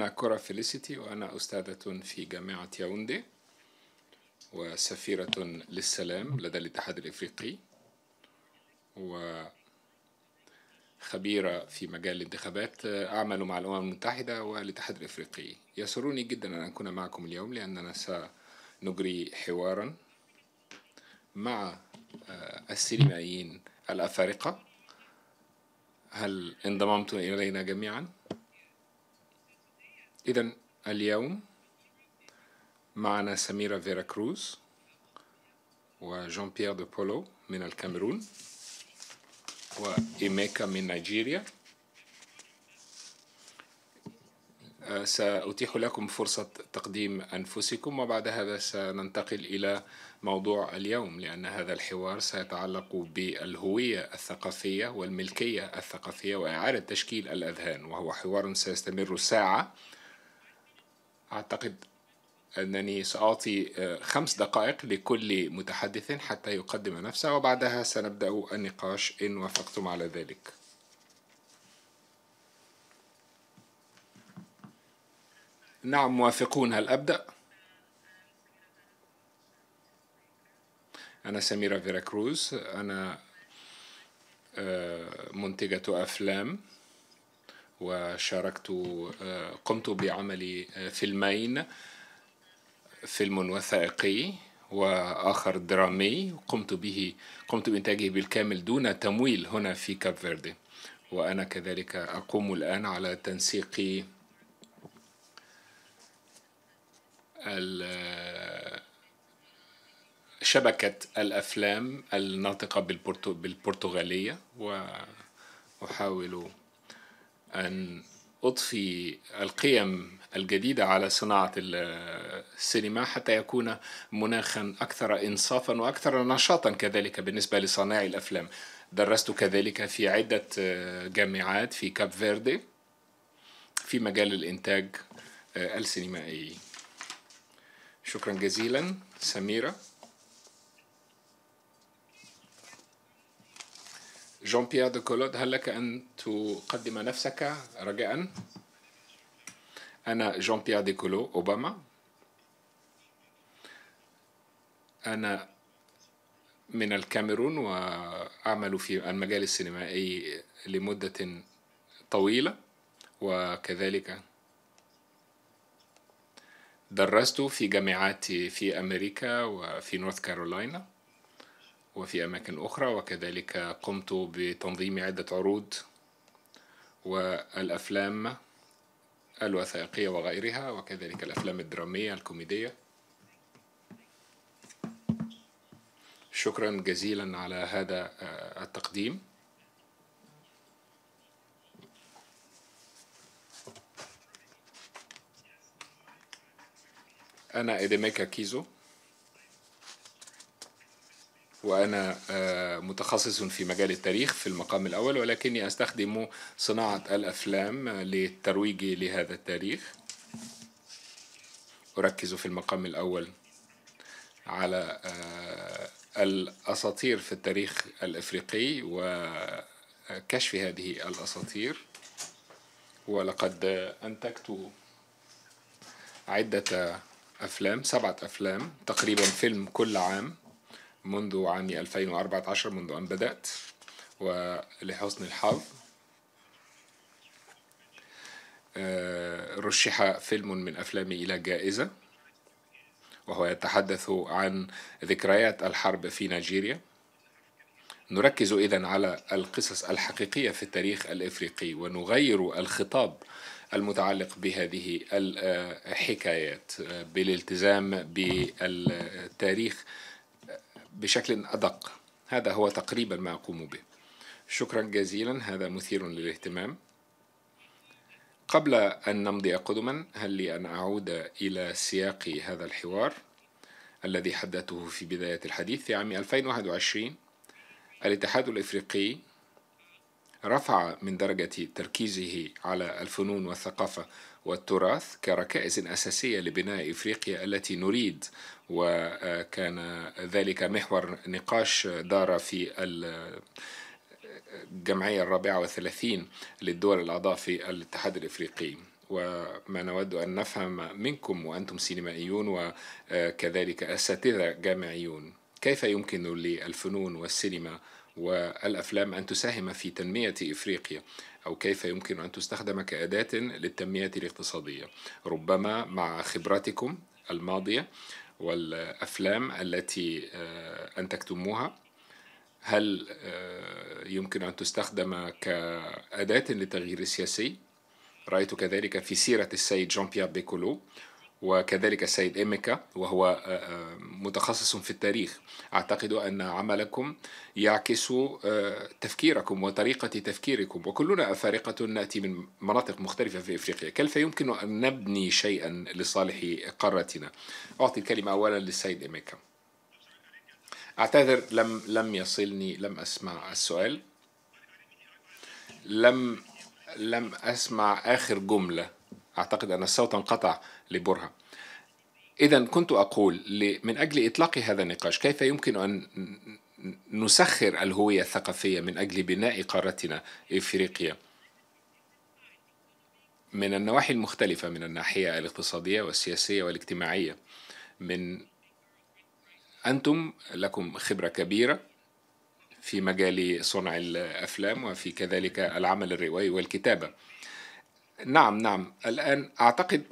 أنا كورا فيليسيتي وأنا أستاذة في جامعة ياوندي وسفيرة للسلام لدى الاتحاد الإفريقي وخبيرة في مجال الانتخابات أعمل مع الأمم المتحدة والاتحاد الإفريقي يسرني جدا أن أكون معكم اليوم لأننا سنجري حوارا مع آه، السينمائيين الأفارقة هل انضممتم إلينا جميعاً؟ إذا اليوم معنا سميرة فيرا كروز وجون بيير دو بولو من الكاميرون وإيميكا من نيجيريا آه، سأتيح لكم فرصة تقديم أنفسكم وبعد هذا سننتقل إلى موضوع اليوم لأن هذا الحوار سيتعلق بالهوية الثقافية والملكية الثقافية وإعادة تشكيل الأذهان وهو حوار سيستمر ساعة أعتقد أنني سأعطي آه، خمس دقائق لكل متحدث حتى يقدم نفسه وبعدها سنبدأ النقاش إن وافقتم على ذلك نعم موافقون هل أبدأ؟ أنا سميرة فيرا كروز أنا آه، منتجة أفلام وشاركت آه، قمت بعمل آه، فيلمين فيلم وثائقي وآخر درامي قمت به قمت بإنتاجه بالكامل دون تمويل هنا في كاب فيردي وأنا كذلك أقوم الآن على تنسيق آه، شبكة الأفلام الناطقة بالبرتغالية وأحاول أن أضفي القيم الجديدة على صناعة السينما حتى يكون مناخا أكثر إنصافا وأكثر نشاطا كذلك بالنسبة لصناعي الأفلام درست كذلك في عدة آه، جامعات في كاب فيردي في مجال الإنتاج آه، السينمائي شكرا جزيلا سميرة جون بيير دو كولود هل لك أن تقدم نفسك رجاء؟ أنا جون بيير دي كولو أوباما أنا من الكاميرون وأعمل في المجال السينمائي لمدة طويلة وكذلك درست في جامعات في أمريكا وفي نورث كارولاينا وفي أماكن أخرى وكذلك قمت بتنظيم عدة عروض والأفلام الوثائقية وغيرها وكذلك الأفلام الدرامية الكوميدية شكرا جزيلا على هذا آه، التقديم أنا إديميكا كيزو وأنا آه، متخصص في مجال التاريخ في المقام الأول ولكني أستخدم صناعة الأفلام للترويج لهذا التاريخ أركز في المقام الأول على آه، الأساطير في التاريخ الإفريقي وكشف هذه الأساطير ولقد أنتجت عدة أفلام سبعة أفلام تقريبا فيلم كل عام منذ عام 2014 منذ أن بدأت ولحسن الحظ آه، رشح فيلم من أفلامي إلى جائزة وهو يتحدث عن ذكريات الحرب في نيجيريا نركز إذا على القصص الحقيقية في التاريخ الإفريقي ونغير الخطاب المتعلق بهذه الحكايات آه، آه، بالالتزام بالتاريخ بشكل أدق هذا هو تقريبا ما أقوم به شكرا جزيلا هذا مثير للاهتمام قبل أن نمضي قدما هل لي أن أعود إلى سياق هذا الحوار الذي حدثته في بداية الحديث في عام 2021 الاتحاد الإفريقي رفع من درجة تركيزه على الفنون والثقافة والتراث كركائز أساسية لبناء إفريقيا التي نريد وكان ذلك محور نقاش دار في الجمعية الرابعة والثلاثين للدول الأعضاء في الاتحاد الإفريقي وما نود أن نفهم منكم وأنتم سينمائيون وكذلك أساتذة جامعيون كيف يمكن للفنون والسينما والأفلام أن تساهم في تنمية إفريقيا أو كيف يمكن أن تستخدم كأداة للتنمية الاقتصادية ربما مع خبراتكم الماضية والأفلام التي آه، أنتجتموها هل آه، يمكن أن تستخدم كأداة للتغيير السياسي؟ رأيت كذلك في سيرة السيد جون بيير بيكولو وكذلك السيد إيميكا وهو آه، آه، متخصص في التاريخ أعتقد أن عملكم يعكس آه، تفكيركم وطريقة تفكيركم وكلنا أفارقة نأتي من مناطق مختلفة في إفريقيا كيف يمكن أن نبني شيئا لصالح قارتنا أعطي الكلمة أولا للسيد إيميكا أعتذر لم لم يصلني لم أسمع السؤال لم لم أسمع آخر جملة أعتقد أن الصوت انقطع لبرهة إذا كنت أقول من أجل إطلاق هذا النقاش كيف يمكن أن نسخر الهوية الثقافية من أجل بناء قارتنا إفريقيا من النواحي المختلفة من الناحية الاقتصادية والسياسية والاجتماعية من أنتم لكم خبرة كبيرة في مجال صنع الأفلام وفي كذلك العمل الروائي والكتابة نعم نعم الآن أعتقد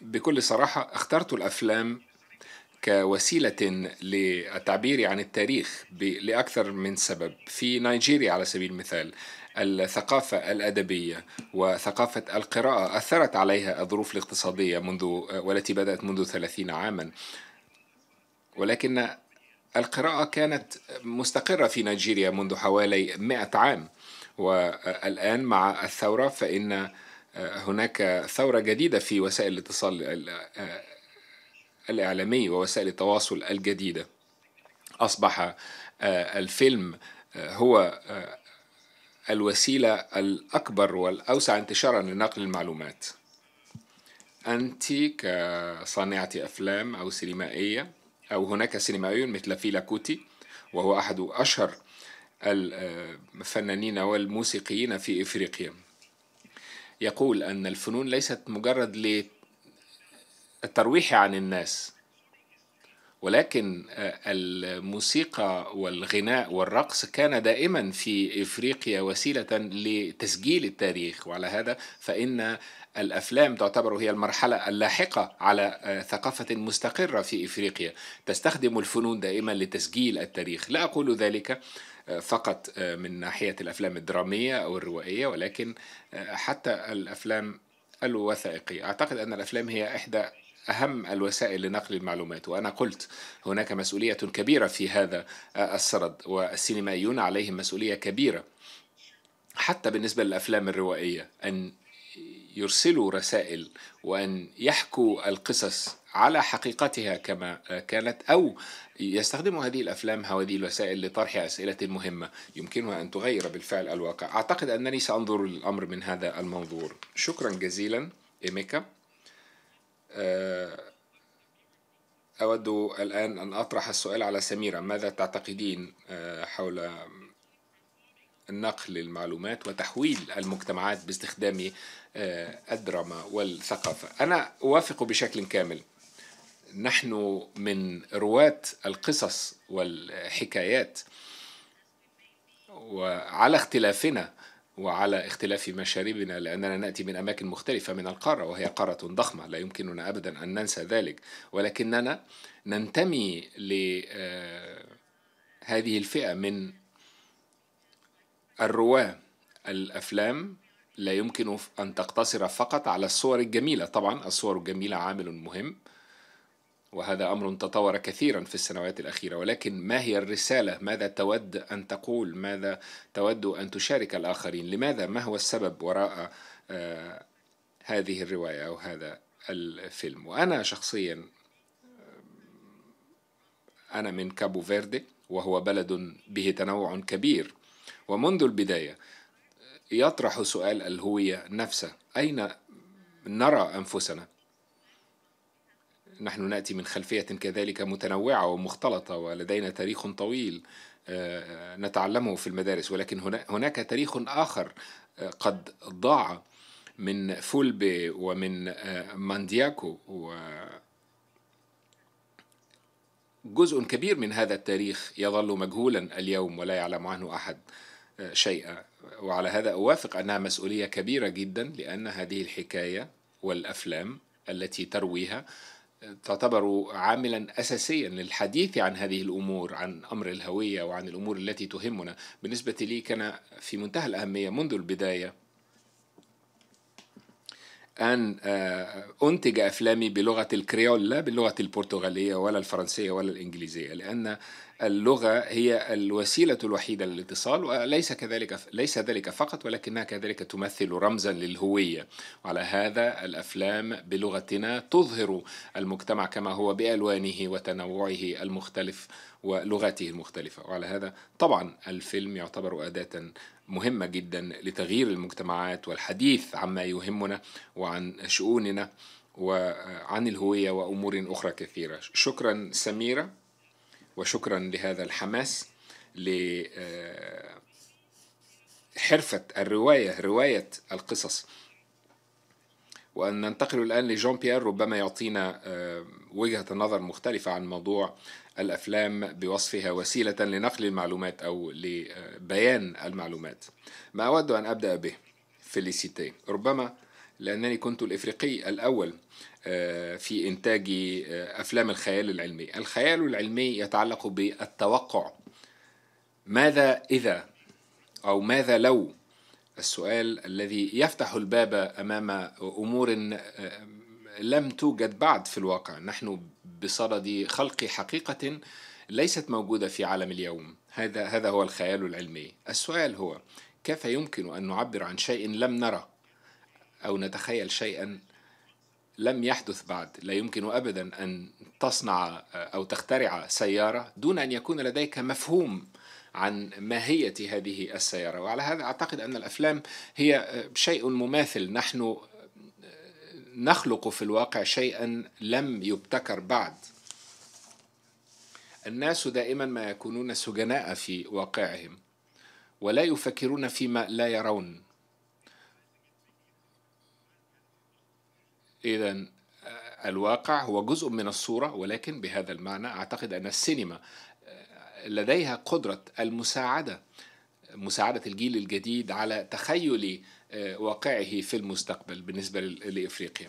بكل صراحة اخترت الأفلام كوسيلة للتعبير عن التاريخ لأكثر من سبب في نيجيريا على سبيل المثال الثقافة الأدبية وثقافة القراءة أثرت عليها الظروف الاقتصادية منذ والتي بدأت منذ ثلاثين عاما ولكن القراءة كانت مستقرة في نيجيريا منذ حوالي مئة عام والآن مع الثورة فإن هناك ثورة جديدة في وسائل الاتصال آه، الإعلامي ووسائل التواصل الجديدة أصبح آه، الفيلم آه، هو الوسيلة الأكبر والأوسع انتشارا لنقل المعلومات أنت كصانعة أفلام أو سينمائية أو هناك سينمائي مثل فيلا كوتي وهو أحد أشهر الفنانين والموسيقيين في إفريقيا يقول أن الفنون ليست مجرد للترويح عن الناس ولكن الموسيقى والغناء والرقص كان دائما في افريقيا وسيله لتسجيل التاريخ وعلى هذا فان الافلام تعتبر هي المرحله اللاحقه على ثقافه مستقره في افريقيا تستخدم الفنون دائما لتسجيل التاريخ لا اقول ذلك فقط آه، من ناحية الأفلام الدرامية أو الروائية ولكن آه، حتى الأفلام الوثائقية أعتقد أن الأفلام هي إحدى أهم الوسائل لنقل المعلومات وأنا قلت هناك مسؤولية كبيرة في هذا آه، السرد والسينمائيون عليهم مسؤولية كبيرة حتى بالنسبة للأفلام الروائية أن يرسلوا رسائل وأن يحكوا القصص على حقيقتها كما كانت أو يستخدموا هذه الأفلام هذه الوسائل لطرح أسئلة مهمة يمكنها أن تغير بالفعل الواقع أعتقد أنني سأنظر للأمر من هذا المنظور شكرا جزيلا إيميكا أود الآن أن أطرح السؤال على سميرة ماذا تعتقدين آه، حول نقل المعلومات وتحويل المجتمعات باستخدام آه، الدراما والثقافة أنا أوافق بشكل كامل نحن من رواة القصص والحكايات وعلى اختلافنا وعلى اختلاف مشاربنا لأننا نأتي من أماكن مختلفة من القارة وهي قارة ضخمة لا يمكننا أبدا أن ننسى ذلك ولكننا ننتمي لهذه آه، الفئة من الرواه الأفلام لا يمكن أن تقتصر فقط على الصور الجميلة طبعا الصور الجميلة عامل مهم وهذا أمر تطور كثيرا في السنوات الأخيرة ولكن ما هي الرسالة ماذا تود أن تقول ماذا تود أن تشارك الآخرين لماذا ما هو السبب وراء آه، هذه الرواية أو هذا الفيلم وأنا شخصيا آه، أنا من كابو فيردي وهو بلد به تنوع كبير ومنذ البداية يطرح سؤال الهوية نفسه أين نرى أنفسنا نحن ناتي من خلفيه كذلك متنوعه ومختلطه ولدينا تاريخ طويل آه، نتعلمه في المدارس ولكن هناك تاريخ اخر آه، قد ضاع من فولبي ومن آه، ماندياكو و جزء كبير من هذا التاريخ يظل مجهولا اليوم ولا يعلم عنه احد شيئا وعلى هذا أوافق أنها مسؤولية كبيرة جدا لأن هذه الحكاية والأفلام التي ترويها تعتبر عاملا اساسيا للحديث عن هذه الامور عن امر الهويه وعن الامور التي تهمنا بالنسبه لي كان في منتهى الاهميه منذ البدايه أن آه، أنتج أفلامي بلغة الكريول لا باللغة البرتغالية ولا الفرنسية ولا الإنجليزية لأن اللغة هي الوسيلة الوحيدة للاتصال وليس كذلك ليس ذلك فقط ولكنها كذلك تمثل رمزا للهوية وعلى هذا الأفلام بلغتنا تظهر المجتمع كما هو بألوانه وتنوعه المختلف ولغاته المختلفة وعلى هذا طبعا الفيلم يعتبر أداة مهمة جدا لتغيير المجتمعات والحديث عما يهمنا وعن شؤوننا وعن الهوية وأمور أخرى كثيرة شكرا سميرة وشكرا لهذا الحماس لحرفة آه، الرواية رواية القصص وأن ننتقل الآن لجون بيير ربما يعطينا آه، وجهة نظر مختلفة عن موضوع الأفلام بوصفها وسيلة لنقل المعلومات أو لبيان المعلومات ما أود أن أبدأ به فيليسيتي ربما لأنني كنت الإفريقي الأول آه، في إنتاج آه، أفلام الخيال العلمي الخيال العلمي يتعلق بالتوقع ماذا إذا أو ماذا لو السؤال الذي يفتح الباب امام امور آه، لم توجد بعد في الواقع نحن بصدد خلق حقيقه ليست موجوده في عالم اليوم هذا هذا هو الخيال العلمي السؤال هو كيف يمكن ان نعبر عن شيء لم نرى او نتخيل شيئا لم يحدث بعد لا يمكن ابدا ان تصنع او تخترع سياره دون ان يكون لديك مفهوم عن ماهية هذه السيارة وعلى هذا أعتقد أن الأفلام هي آه، شيء مماثل نحن آه، نخلق في الواقع شيئا لم يبتكر بعد الناس دائما ما يكونون سجناء في واقعهم ولا يفكرون فيما لا يرون إذا آه، الواقع هو جزء من الصورة ولكن بهذا المعنى أعتقد أن السينما لديها قدرة المساعدة مساعدة الجيل الجديد على تخيل آه، واقعه في المستقبل بالنسبة لإفريقيا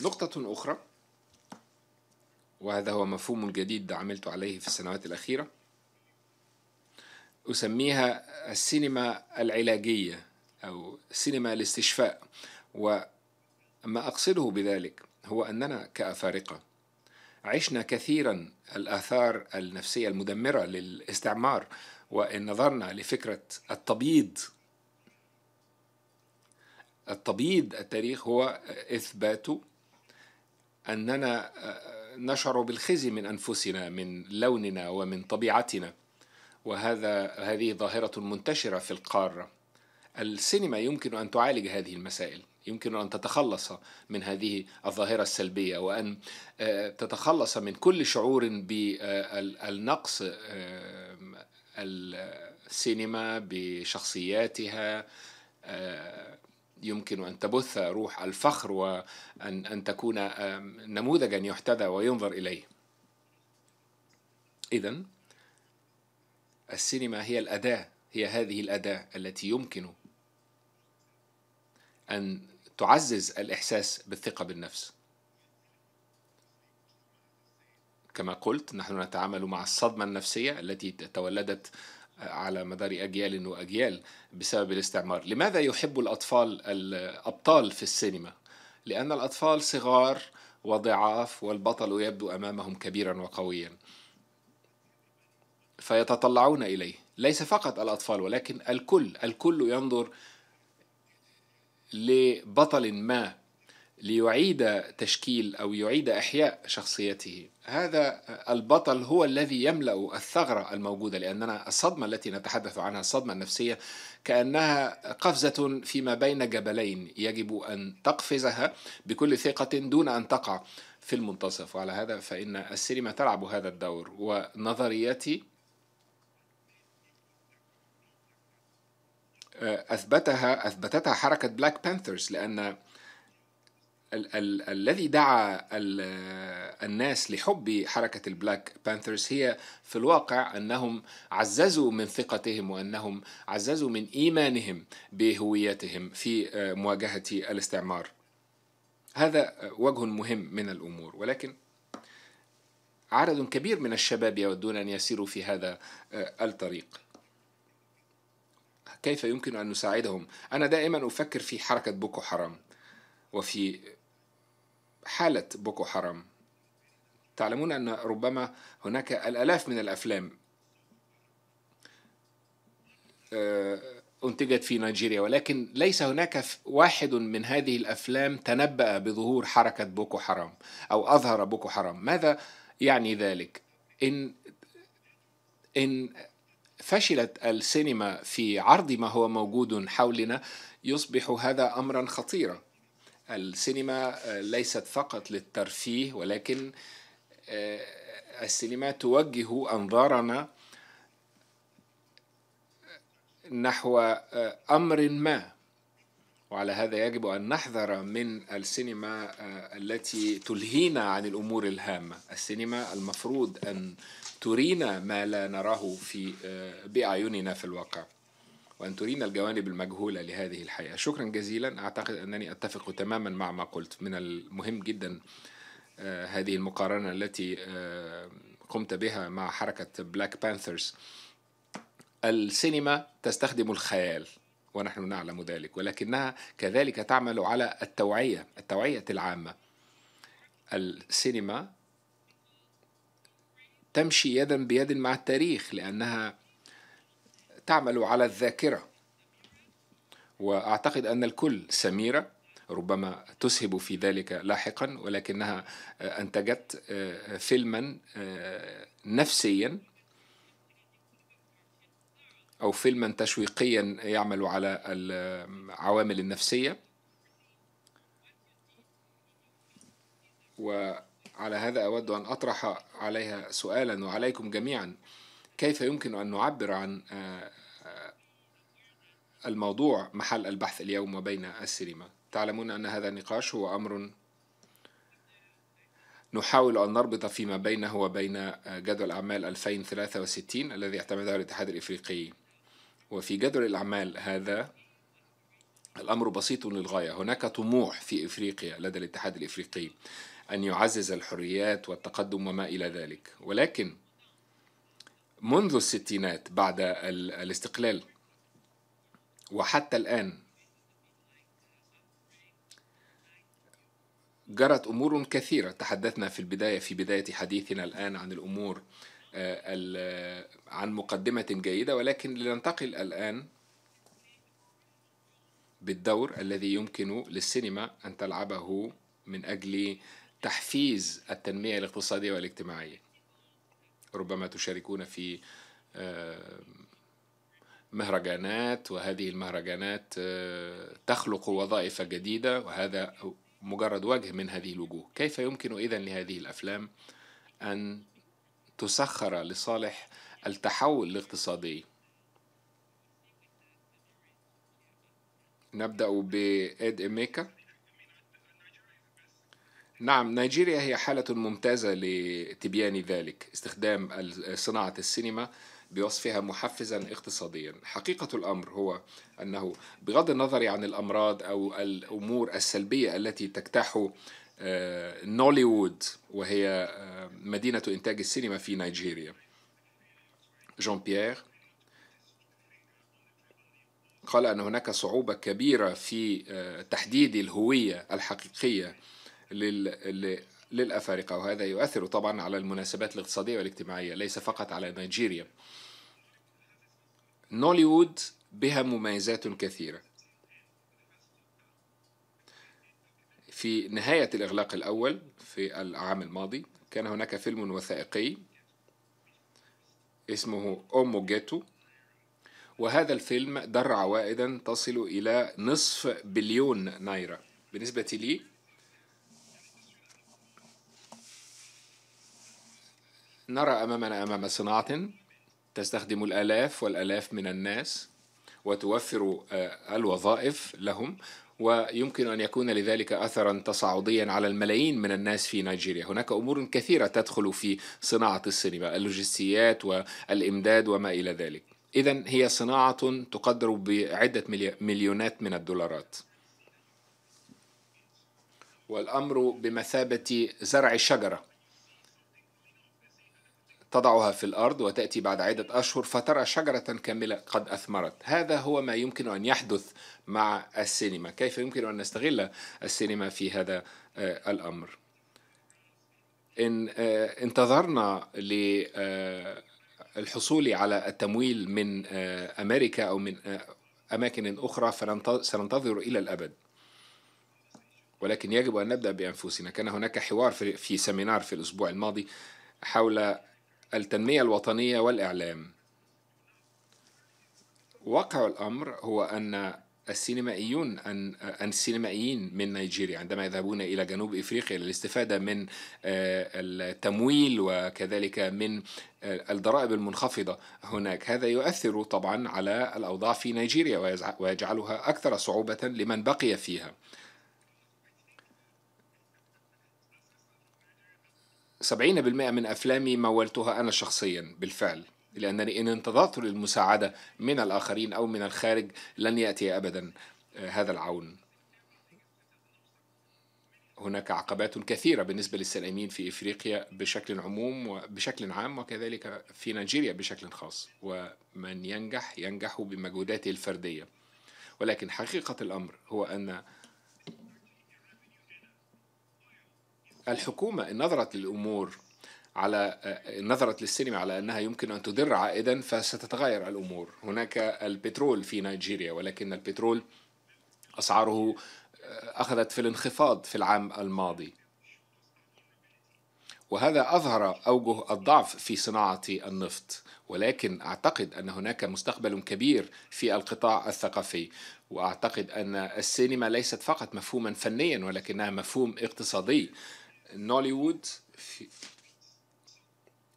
نقطة أخرى وهذا هو مفهوم الجديد عملت عليه في السنوات الأخيرة أسميها السينما العلاجية أو سينما الاستشفاء وما أقصده بذلك هو أننا كأفارقة عشنا كثيرا الآثار النفسية المدمرة للاستعمار وإن نظرنا لفكرة التبييض التبييض التاريخ هو إثبات أننا آه، نشعر بالخزي من أنفسنا من لوننا ومن طبيعتنا وهذا هذه ظاهرة منتشرة في القارة السينما يمكن أن تعالج هذه المسائل يمكن أن تتخلص من هذه الظاهرة السلبية وأن آه، تتخلص من كل شعور بالنقص آه، السينما بشخصياتها آه، يمكن أن تبث روح الفخر وأن أن تكون نموذجا يحتذى وينظر إليه إذا السينما هي الأداة هي هذه الأداة التي يمكن أن تعزز الإحساس بالثقة بالنفس كما قلت نحن نتعامل مع الصدمة النفسية التي تولدت على مدار أجيال وأجيال بسبب الاستعمار لماذا يحب الأطفال الأبطال في السينما؟ لأن الأطفال صغار وضعاف والبطل يبدو أمامهم كبيرا وقويا فيتطلعون إليه ليس فقط الأطفال ولكن الكل الكل ينظر لبطل ما ليعيد تشكيل او يعيد احياء شخصيته هذا البطل هو الذي يملا الثغره الموجوده لاننا الصدمه التي نتحدث عنها الصدمه النفسيه كانها قفزه فيما بين جبلين يجب ان تقفزها بكل ثقه دون ان تقع في المنتصف وعلى هذا فان السينما تلعب هذا الدور ونظريتي آه، اثبتها اثبتتها حركه بلاك بانثرز لان ال- ال- الذي دعا ال- الناس لحب حركة البلاك بانثرز هي في الواقع أنهم عززوا من ثقتهم وأنهم عززوا من إيمانهم بهويتهم في آه، مواجهة الاستعمار هذا وجه مهم من الأمور ولكن عدد كبير من الشباب يودون أن يسيروا في هذا آه، الطريق كيف يمكن أن نساعدهم أنا دائما أفكر في حركة بوكو حرام وفي حالة بوكو حرام تعلمون أن ربما هناك الآلاف من الأفلام آه، أنتجت في نيجيريا ولكن ليس هناك واحد من هذه الأفلام تنبأ بظهور حركة بوكو حرام أو أظهر بوكو حرام ماذا يعني ذلك؟ إن إن فشلت السينما في عرض ما هو موجود حولنا يصبح هذا امرا خطيرا السينما آه، ليست فقط للترفيه ولكن آه، السينما توجه انظارنا آه، نحو امر ما وعلى هذا يجب ان نحذر من السينما التي تلهينا عن الامور الهامه السينما المفروض ان ترينا ما لا نراه في آه، بأعيننا في الواقع وأن ترينا الجوانب المجهولة لهذه الحياة شكرا جزيلا أعتقد أنني أتفق تماما مع ما قلت من المهم جدا آه، هذه المقارنة التي آه، قمت بها مع حركة بلاك بانثرز السينما تستخدم الخيال ونحن نعلم ذلك ولكنها كذلك تعمل على التوعية التوعية العامة السينما تمشي يدا بيد مع التاريخ لأنها تعمل على الذاكرة وأعتقد أن الكل سميرة ربما تسهب في ذلك لاحقا ولكنها أنتجت آه، فيلما آه، نفسيا أو فيلما تشويقيا يعمل على العوامل النفسية و على هذا أود أن أطرح عليها سؤالا وعليكم جميعا كيف يمكن أن نعبر عن آه، آه، الموضوع محل البحث اليوم وبين السينما تعلمون أن هذا النقاش هو أمر نحاول أن نربط فيما بينه وبين آه، جدول أعمال 2063 الذي اعتمده الاتحاد الإفريقي وفي جدول الأعمال هذا الأمر بسيط للغاية هناك طموح في إفريقيا لدى الاتحاد الإفريقي أن يعزز الحريات والتقدم وما إلى ذلك ولكن منذ الستينات بعد الاستقلال وحتى الآن جرت امور كثيره تحدثنا في البدايه في بدايه حديثنا الان عن الامور آه، عن مقدمه جيده ولكن لننتقل الان بالدور الذي يمكن للسينما ان تلعبه من اجل تحفيز التنمية الاقتصادية والاجتماعية ربما تشاركون في آه، مهرجانات وهذه المهرجانات آه، تخلق وظائف جديدة وهذا مجرد وجه من هذه الوجوه كيف يمكن إذا لهذه الأفلام أن تسخر لصالح التحول الاقتصادي نبدأ بإد إميكا نعم نيجيريا هي حالة ممتازة لتبيان ذلك استخدام صناعة السينما بوصفها محفزا اقتصاديا حقيقة الأمر هو أنه بغض النظر عن الأمراض أو الأمور السلبية التي تجتاح آه، نوليوود وهي آه، مدينة إنتاج السينما في نيجيريا جون بيير قال أن هناك صعوبة كبيرة في آه، تحديد الهوية الحقيقية لل... للأفارقة وهذا يؤثر طبعا على المناسبات الاقتصادية والاجتماعية ليس فقط على نيجيريا نوليوود بها مميزات كثيرة في نهاية الإغلاق الأول في العام الماضي كان هناك فيلم وثائقي اسمه أومو جيتو وهذا الفيلم در عوائدا تصل إلى نصف بليون نايرة بالنسبة لي نرى امامنا امام صناعه تستخدم الالاف والالاف من الناس وتوفر آه، الوظائف لهم ويمكن ان يكون لذلك اثرا تصاعديا على الملايين من الناس في نيجيريا، هناك امور كثيره تدخل في صناعه السينما، اللوجستيات والامداد وما الى ذلك. اذا هي صناعه تقدر بعده مليونات من الدولارات. والامر بمثابه زرع الشجره. تضعها في الأرض وتأتي بعد عدة أشهر فترى شجرة كاملة قد أثمرت هذا هو ما يمكن أن يحدث مع السينما كيف يمكن أن نستغل السينما في هذا آه، الأمر إن آه، انتظرنا للحصول آه، على التمويل من أمريكا أو من أماكن أخرى سننتظر إلى الأبد ولكن يجب أن نبدأ بأنفسنا كان هناك حوار في سيمينار في الأسبوع الماضي حول التنمية الوطنية والإعلام واقع الأمر هو أن السينمائيون أن السينمائيين من نيجيريا عندما يذهبون إلى جنوب إفريقيا للاستفادة من آه، التمويل وكذلك من آه، الضرائب المنخفضة هناك هذا يؤثر طبعا على الأوضاع في نيجيريا ويجعلها أكثر صعوبة لمن بقي فيها 70% من أفلامي مولتها أنا شخصيا بالفعل لأنني إن انتظرت للمساعدة من الآخرين أو من الخارج لن يأتي أبدا آه، هذا العون هناك عقبات كثيرة بالنسبة للسلاميين في إفريقيا بشكل عموم وبشكل عام وكذلك في نيجيريا بشكل خاص ومن ينجح ينجح بمجهوداته الفردية ولكن حقيقة الأمر هو أن الحكومة إن نظرت للأمور على نظرت للسينما على أنها يمكن أن تدر عائدا فستتغير الأمور هناك البترول في نيجيريا ولكن البترول أسعاره آه، أخذت في الانخفاض في العام الماضي وهذا أظهر أوجه الضعف في صناعة النفط ولكن أعتقد أن هناك مستقبل كبير في القطاع الثقافي وأعتقد أن السينما ليست فقط مفهوما فنيا ولكنها مفهوم اقتصادي نوليوود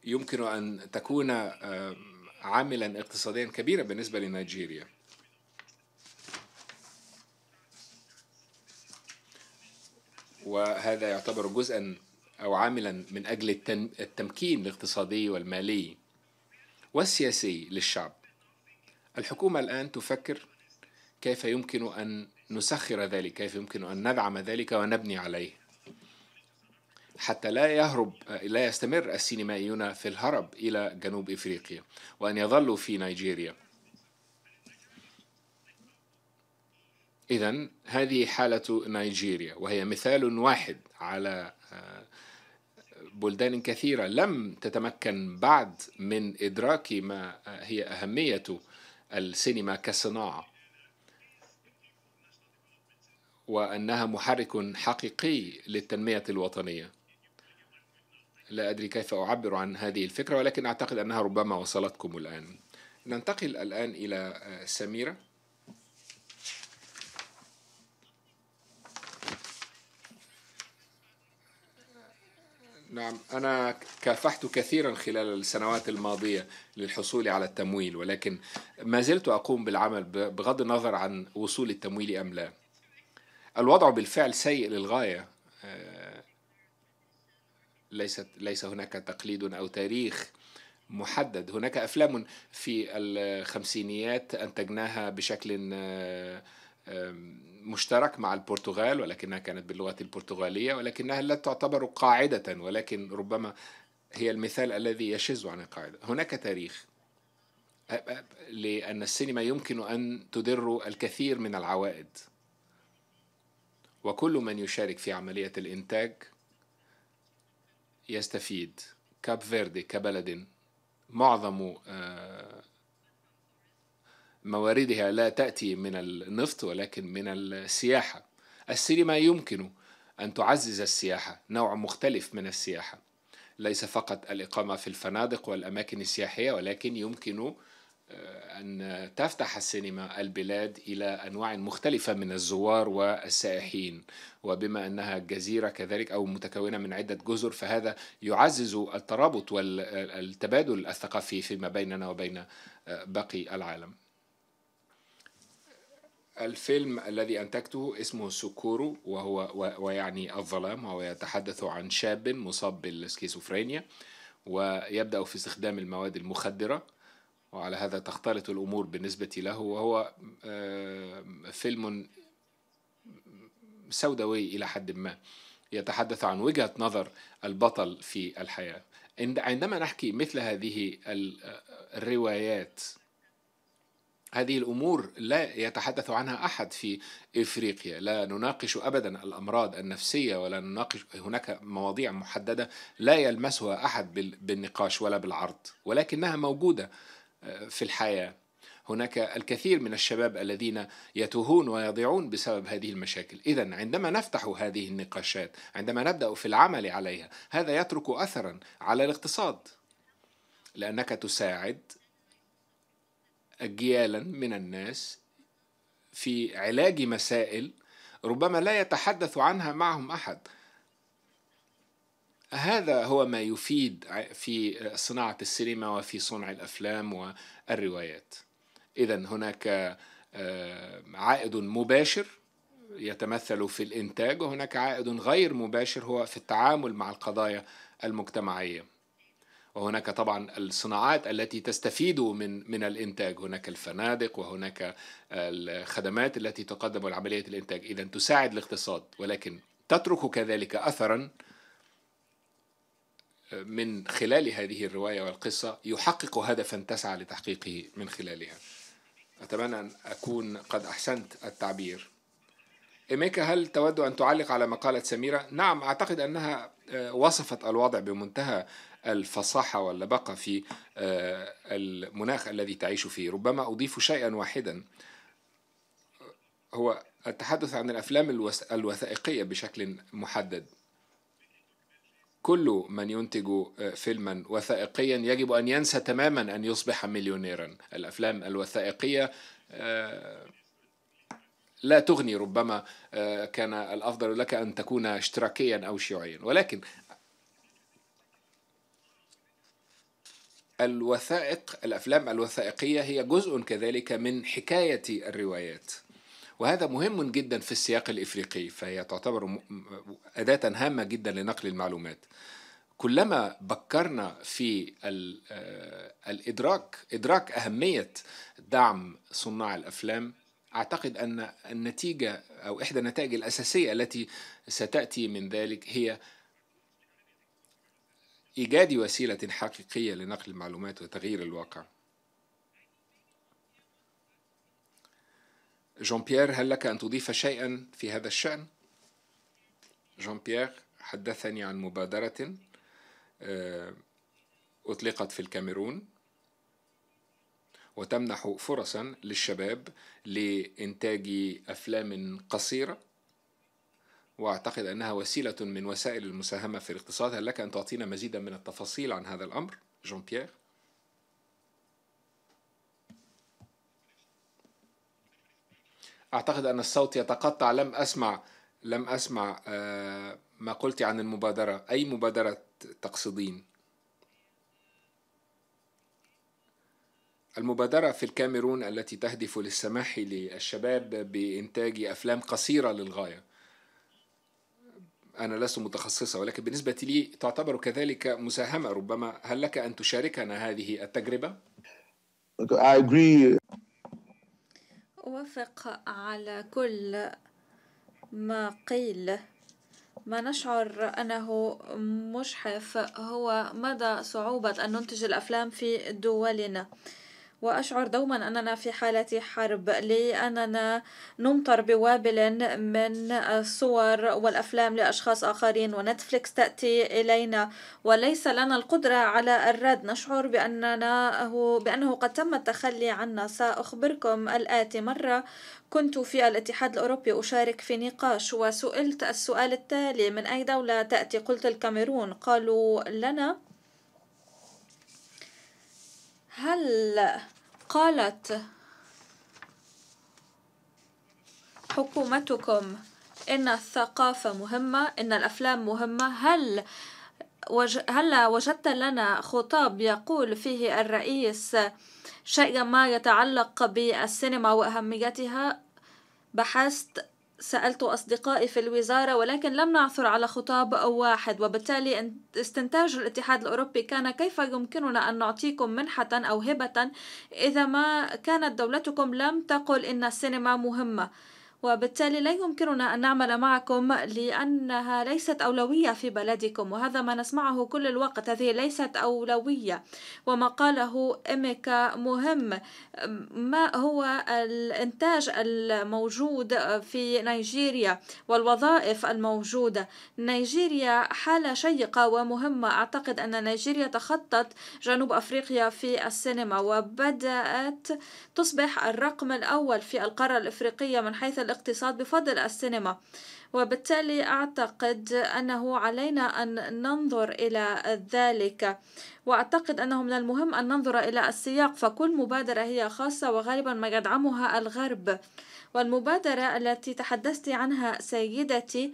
يمكن أن تكون عاملا اقتصاديا كبيرا بالنسبة لنيجيريا وهذا يعتبر جزءا أو عاملا من أجل التمكين الاقتصادي والمالي والسياسي للشعب الحكومة الآن تفكر كيف يمكن أن نسخر ذلك كيف يمكن أن ندعم ذلك ونبني عليه حتى لا يهرب لا يستمر السينمائيون في الهرب إلى جنوب إفريقيا وأن يظلوا في نيجيريا إذا هذه حالة نيجيريا وهي مثال واحد على آه، بلدان كثيرة لم تتمكن بعد من إدراك ما هي أهمية السينما كصناعة وأنها محرك حقيقي للتنمية الوطنية لا أدري كيف أعبر عن هذه الفكرة ولكن أعتقد أنها ربما وصلتكم الآن ننتقل الآن إلى آه، سميرة نعم أنا كافحت كثيرا خلال السنوات الماضية للحصول على التمويل ولكن ما زلت أقوم بالعمل بغض النظر عن وصول التمويل أم لا الوضع بالفعل سيء للغاية آه، ليست ليس هناك تقليد أو تاريخ محدد هناك أفلام في الخمسينيات أنتجناها بشكل آه، مشترك مع البرتغال ولكنها كانت باللغة البرتغالية ولكنها لا تعتبر قاعدة ولكن ربما هي المثال الذي يشذ عن القاعدة هناك تاريخ لأن السينما يمكن أن تدر الكثير من العوائد وكل من يشارك في عملية الإنتاج يستفيد كاب فيردي كبلد معظم آه، مواردها لا تأتي من النفط ولكن من السياحة السينما يمكن أن تعزز السياحة نوع مختلف من السياحة ليس فقط الإقامة في الفنادق والأماكن السياحية ولكن يمكن آه، أن تفتح السينما البلاد إلى أنواع مختلفة من الزوار والسائحين وبما أنها جزيرة كذلك أو متكونة من عدة جزر فهذا يعزز الترابط والتبادل الثقافي فيما بيننا وبين آه، باقي العالم الفيلم الذي أنتجته اسمه سكورو وهو ويعني الظلام وهو يتحدث عن شاب مصاب بالسكيزوفرينيا ويبدأ في استخدام المواد المخدرة وعلى هذا تختلط الأمور بالنسبة له وهو آه، فيلم سوداوي إلى حد ما يتحدث عن وجهة نظر البطل في الحياة عندما نحكي مثل هذه الروايات هذه الامور لا يتحدث عنها احد في افريقيا، لا نناقش ابدا الامراض النفسيه ولا نناقش هناك مواضيع محدده لا يلمسها احد بالنقاش ولا بالعرض، ولكنها موجوده في الحياه هناك الكثير من الشباب الذين يتوهون ويضيعون بسبب هذه المشاكل اذا عندما نفتح هذه النقاشات عندما نبدا في العمل عليها هذا يترك اثرا على الاقتصاد لانك تساعد اجيالا من الناس في علاج مسائل ربما لا يتحدث عنها معهم احد هذا هو ما يفيد في صناعة السينما وفي صنع الأفلام والروايات إذا هناك آه، عائد مباشر يتمثل في الإنتاج وهناك عائد غير مباشر هو في التعامل مع القضايا المجتمعية وهناك طبعا الصناعات التي تستفيد من من الانتاج هناك الفنادق وهناك آه، الخدمات التي تقدم عمليه الانتاج اذا تساعد الاقتصاد ولكن تترك كذلك اثرا من خلال هذه الرواية والقصة يحقق هدفا تسعى لتحقيقه من خلالها أتمنى أن أكون قد أحسنت التعبير إميكا هل تود أن تعلق على مقالة سميرة؟ نعم أعتقد أنها آه، وصفت الوضع بمنتهى الفصاحة واللبقة في آه، المناخ الذي تعيش فيه ربما أضيف شيئا واحدا هو التحدث عن الأفلام الوثائقية بشكل محدد كل من ينتج آه، فيلما وثائقيا يجب ان ينسى تماما ان يصبح مليونيرا الافلام الوثائقيه آه، لا تغني ربما آه، كان الافضل لك ان تكون اشتراكيا او شيوعيا ولكن الوثائق الافلام الوثائقيه هي جزء كذلك من حكايه الروايات وهذا مهم جدا في السياق الإفريقي فهي تعتبر أداة هامة جدا لنقل المعلومات كلما بكرنا في آه، الإدراك إدراك أهمية دعم صناع الأفلام أعتقد أن النتيجة أو إحدى النتائج الأساسية التي ستأتي من ذلك هي إيجاد وسيلة حقيقية لنقل المعلومات وتغيير الواقع جون بيير هل لك أن تضيف شيئا في هذا الشأن؟ جون بيير حدثني عن مبادرة آه، أطلقت في الكاميرون وتمنح فرصا للشباب لإنتاج أفلام قصيرة وأعتقد أنها وسيلة من وسائل المساهمة في الاقتصاد هل لك أن تعطينا مزيدا من التفاصيل عن هذا الأمر جون بيير؟ أعتقد أن الصوت يتقطع لم أسمع لم أسمع آه، ما قلت عن المبادرة أي مبادرة تقصدين المبادرة في الكاميرون التي تهدف للسماح للشباب بإنتاج أفلام قصيرة للغاية أنا لست متخصصة ولكن بالنسبة لي تعتبر كذلك مساهمة ربما هل لك أن تشاركنا هذه التجربة؟ I agree أوافق على كل ما قيل ما نشعر أنه مجحف هو مدى صعوبة أن ننتج الأفلام في دولنا وأشعر دوما أننا في حالة حرب لأننا نمطر بوابل من الصور والأفلام لأشخاص آخرين ونتفليكس تأتي إلينا وليس لنا القدرة على الرد نشعر بأننا هو بأنه قد تم التخلي عنا سأخبركم الآتي مرة كنت في الاتحاد الأوروبي أشارك في نقاش وسئلت السؤال التالي من أي دولة تأتي قلت الكاميرون قالوا لنا هل قالت حكومتكم إن الثقافة مهمة إن الأفلام مهمة هل وج... هل وجدت لنا خطاب يقول فيه الرئيس شيئا ما يتعلق بالسينما وأهميتها بحثت سألت أصدقائي في الوزارة ولكن لم نعثر على خطاب واحد وبالتالي استنتاج الاتحاد الأوروبي كان كيف يمكننا أن نعطيكم منحة أو هبة إذا ما كانت دولتكم لم تقل إن السينما مهمة وبالتالي لا يمكننا أن نعمل معكم لأنها ليست أولوية في بلدكم وهذا ما نسمعه كل الوقت هذه ليست أولوية وما قاله إميكا مهم ما هو الإنتاج الموجود في نيجيريا والوظائف الموجودة نيجيريا حالة شيقة ومهمة أعتقد أن نيجيريا تخطت جنوب أفريقيا في السينما وبدأت تصبح الرقم الأول في القارة الإفريقية من حيث الاقتصاد بفضل السينما وبالتالي أعتقد أنه علينا أن ننظر إلى ذلك وأعتقد أنه من المهم أن ننظر إلى السياق فكل مبادرة هي خاصة وغالبا ما يدعمها الغرب والمبادرة التي تحدثت عنها سيدتي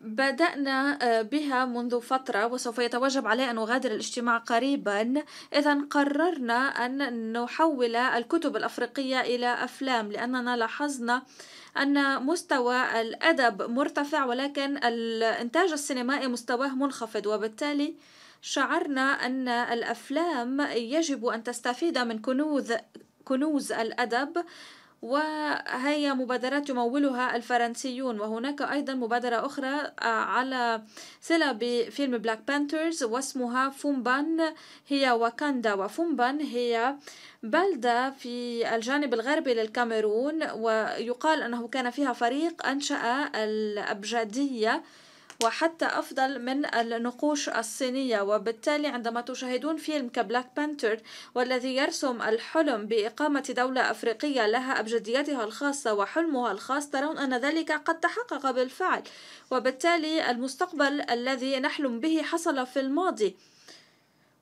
بدأنا آه، بها منذ فترة وسوف يتوجب علي أن أغادر الاجتماع قريبا إذا قررنا أن نحول الكتب الأفريقية إلى أفلام لأننا لاحظنا أن مستوى الأدب مرتفع ولكن الإنتاج السينمائي مستواه منخفض وبالتالي شعرنا أن الأفلام يجب أن تستفيد من كنوز كنوز الأدب وهي مبادرات يمولها الفرنسيون وهناك أيضا مبادرة أخرى آه، على صلة بفيلم بلاك بانترز واسمها فومبان هي واكاندا وفومبان هي بلدة في الجانب الغربي للكاميرون ويقال أنه كان فيها فريق أنشأ الأبجدية وحتى أفضل من النقوش الصينية وبالتالي عندما تشاهدون فيلم كبلاك بانتر والذي يرسم الحلم بإقامة دولة أفريقية لها أبجديتها الخاصة وحلمها الخاص ترون أن ذلك قد تحقق بالفعل وبالتالي المستقبل الذي نحلم به حصل في الماضي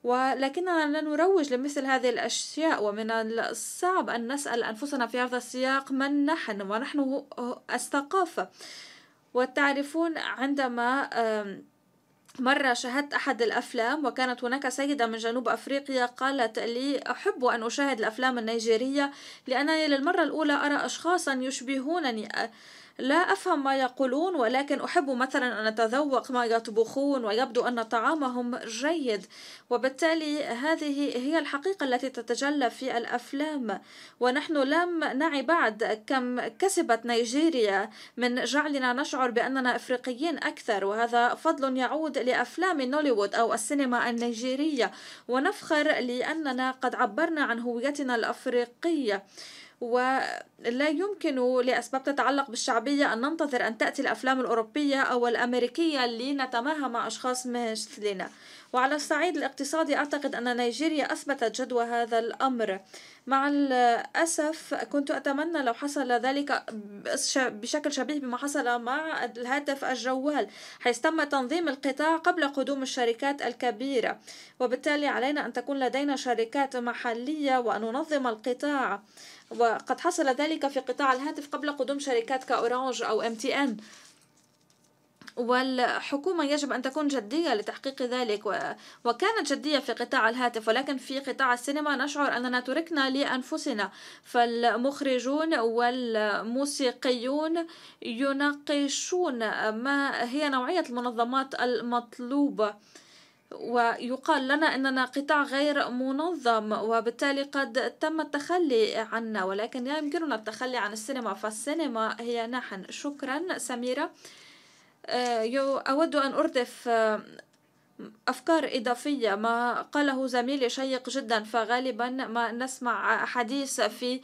ولكننا لا نروج لمثل هذه الأشياء ومن الصعب أن نسأل أنفسنا في هذا السياق من نحن ونحن الثقافة وتعرفون عندما مرة شاهدت أحد الأفلام وكانت هناك سيدة من جنوب أفريقيا قالت لي أحب أن أشاهد الأفلام النيجيرية لأنني للمرة الأولى أرى أشخاصا يشبهونني آه، لا أفهم ما يقولون ولكن أحب مثلا أن أتذوق ما يطبخون ويبدو أن طعامهم جيد وبالتالي هذه هي الحقيقة التي تتجلى في الأفلام ونحن لم نعي بعد كم كسبت نيجيريا من جعلنا نشعر بأننا إفريقيين أكثر وهذا فضل يعود لأفلام نوليوود أو السينما النيجيرية ونفخر لأننا قد عبرنا عن هويتنا الأفريقية ولا يمكن لأسباب تتعلق بالشعبية أن ننتظر أن تأتي الأفلام الأوروبية أو الأمريكية لنتماهى مع أشخاص مثلنا وعلى الصعيد الاقتصادي أعتقد أن نيجيريا أثبتت جدوى هذا الأمر مع الأسف كنت أتمنى لو حصل ذلك بشكل شبيه بما حصل مع الهاتف الجوال حيث تم تنظيم القطاع قبل قدوم الشركات الكبيرة وبالتالي علينا أن تكون لدينا شركات محلية وأن ننظم القطاع وقد حصل ذلك في قطاع الهاتف قبل قدوم شركات كأورانج أو ام تي ان والحكومة يجب أن تكون جدية لتحقيق ذلك و... وكانت جدية في قطاع الهاتف ولكن في قطاع السينما نشعر أننا تركنا لأنفسنا فالمخرجون والموسيقيون يناقشون ما هي نوعية المنظمات المطلوبة ويقال لنا أننا قطاع غير منظم وبالتالي قد تم التخلي عنا ولكن لا يمكننا التخلي عن السينما فالسينما هي نحن شكرا سميرة آه، أود أن أردف آه، أفكار إضافية ما قاله زميلي شيق جدا فغالبا ما نسمع حديث في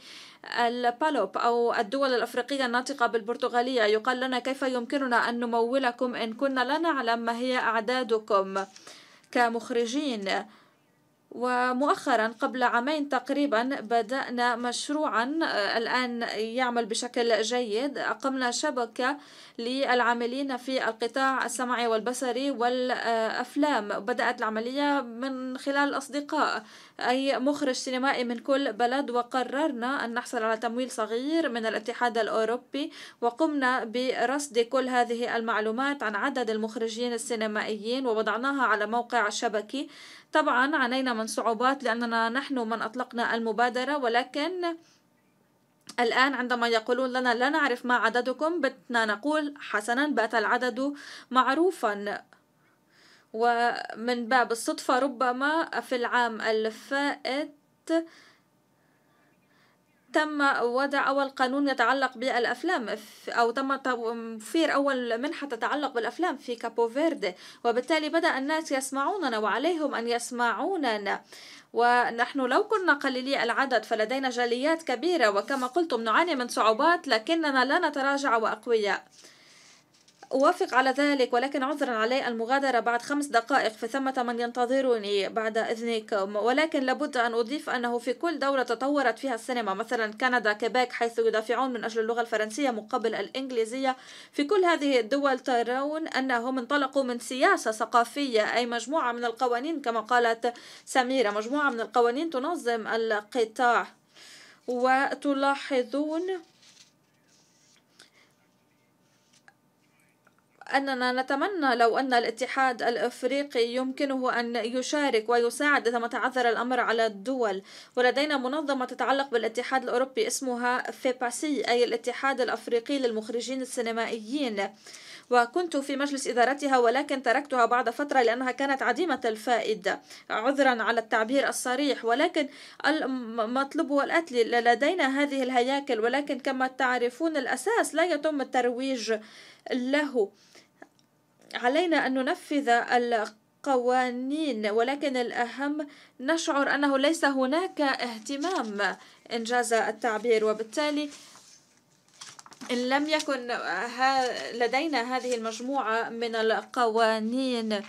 البالوب أو الدول الأفريقية الناطقة بالبرتغالية يقال لنا كيف يمكننا أن نمولكم إن كنا لا نعلم ما هي أعدادكم كمخرجين ومؤخرا قبل عامين تقريبا بدأنا مشروعا آه، الآن يعمل بشكل جيد أقمنا شبكة للعاملين في القطاع السمعي والبصري والأفلام بدأت العملية من خلال الأصدقاء أي مخرج سينمائي من كل بلد وقررنا أن نحصل على تمويل صغير من الاتحاد الأوروبي وقمنا برصد كل هذه المعلومات عن عدد المخرجين السينمائيين ووضعناها على موقع شبكي طبعا عانينا من صعوبات لأننا نحن من أطلقنا المبادرة ولكن الآن عندما يقولون لنا لا نعرف ما عددكم بتنا نقول حسنا بات العدد معروفا ومن باب الصدفة ربما في العام الفائت تم وضع أول قانون يتعلق بالأفلام أو تم توفير أول منحة تتعلق بالأفلام في كابو فيردي وبالتالي بدأ الناس يسمعوننا وعليهم أن يسمعوننا ونحن لو كنا قليلي العدد فلدينا جاليات كبيرة وكما قلتم نعاني من صعوبات لكننا لا نتراجع وأقوياء أوافق على ذلك ولكن عذرا علي المغادرة بعد خمس دقائق فثمة من ينتظرني بعد إذنك ولكن لابد أن أضيف أنه في كل دورة تطورت فيها السينما مثلا كندا كيباك حيث يدافعون من أجل اللغة الفرنسية مقابل الإنجليزية في كل هذه الدول ترون أنهم انطلقوا من سياسة ثقافية أي مجموعة من القوانين كما قالت سميرة مجموعة من القوانين تنظم القطاع وتلاحظون أننا نتمنى لو أن الاتحاد الأفريقي يمكنه أن يشارك ويساعد إذا ما تعذر الأمر على الدول ولدينا منظمة تتعلق بالاتحاد الأوروبي اسمها فيباسي أي الاتحاد الأفريقي للمخرجين السينمائيين وكنت في مجلس إدارتها ولكن تركتها بعد فترة لأنها كانت عديمة الفائدة عذرا على التعبير الصريح ولكن المطلوب هو الأتلي لدينا هذه الهياكل ولكن كما تعرفون الأساس لا يتم الترويج له علينا أن ننفذ القوانين ولكن الأهم نشعر أنه ليس هناك اهتمام إنجاز التعبير وبالتالي إن لم يكن لدينا هذه المجموعة من القوانين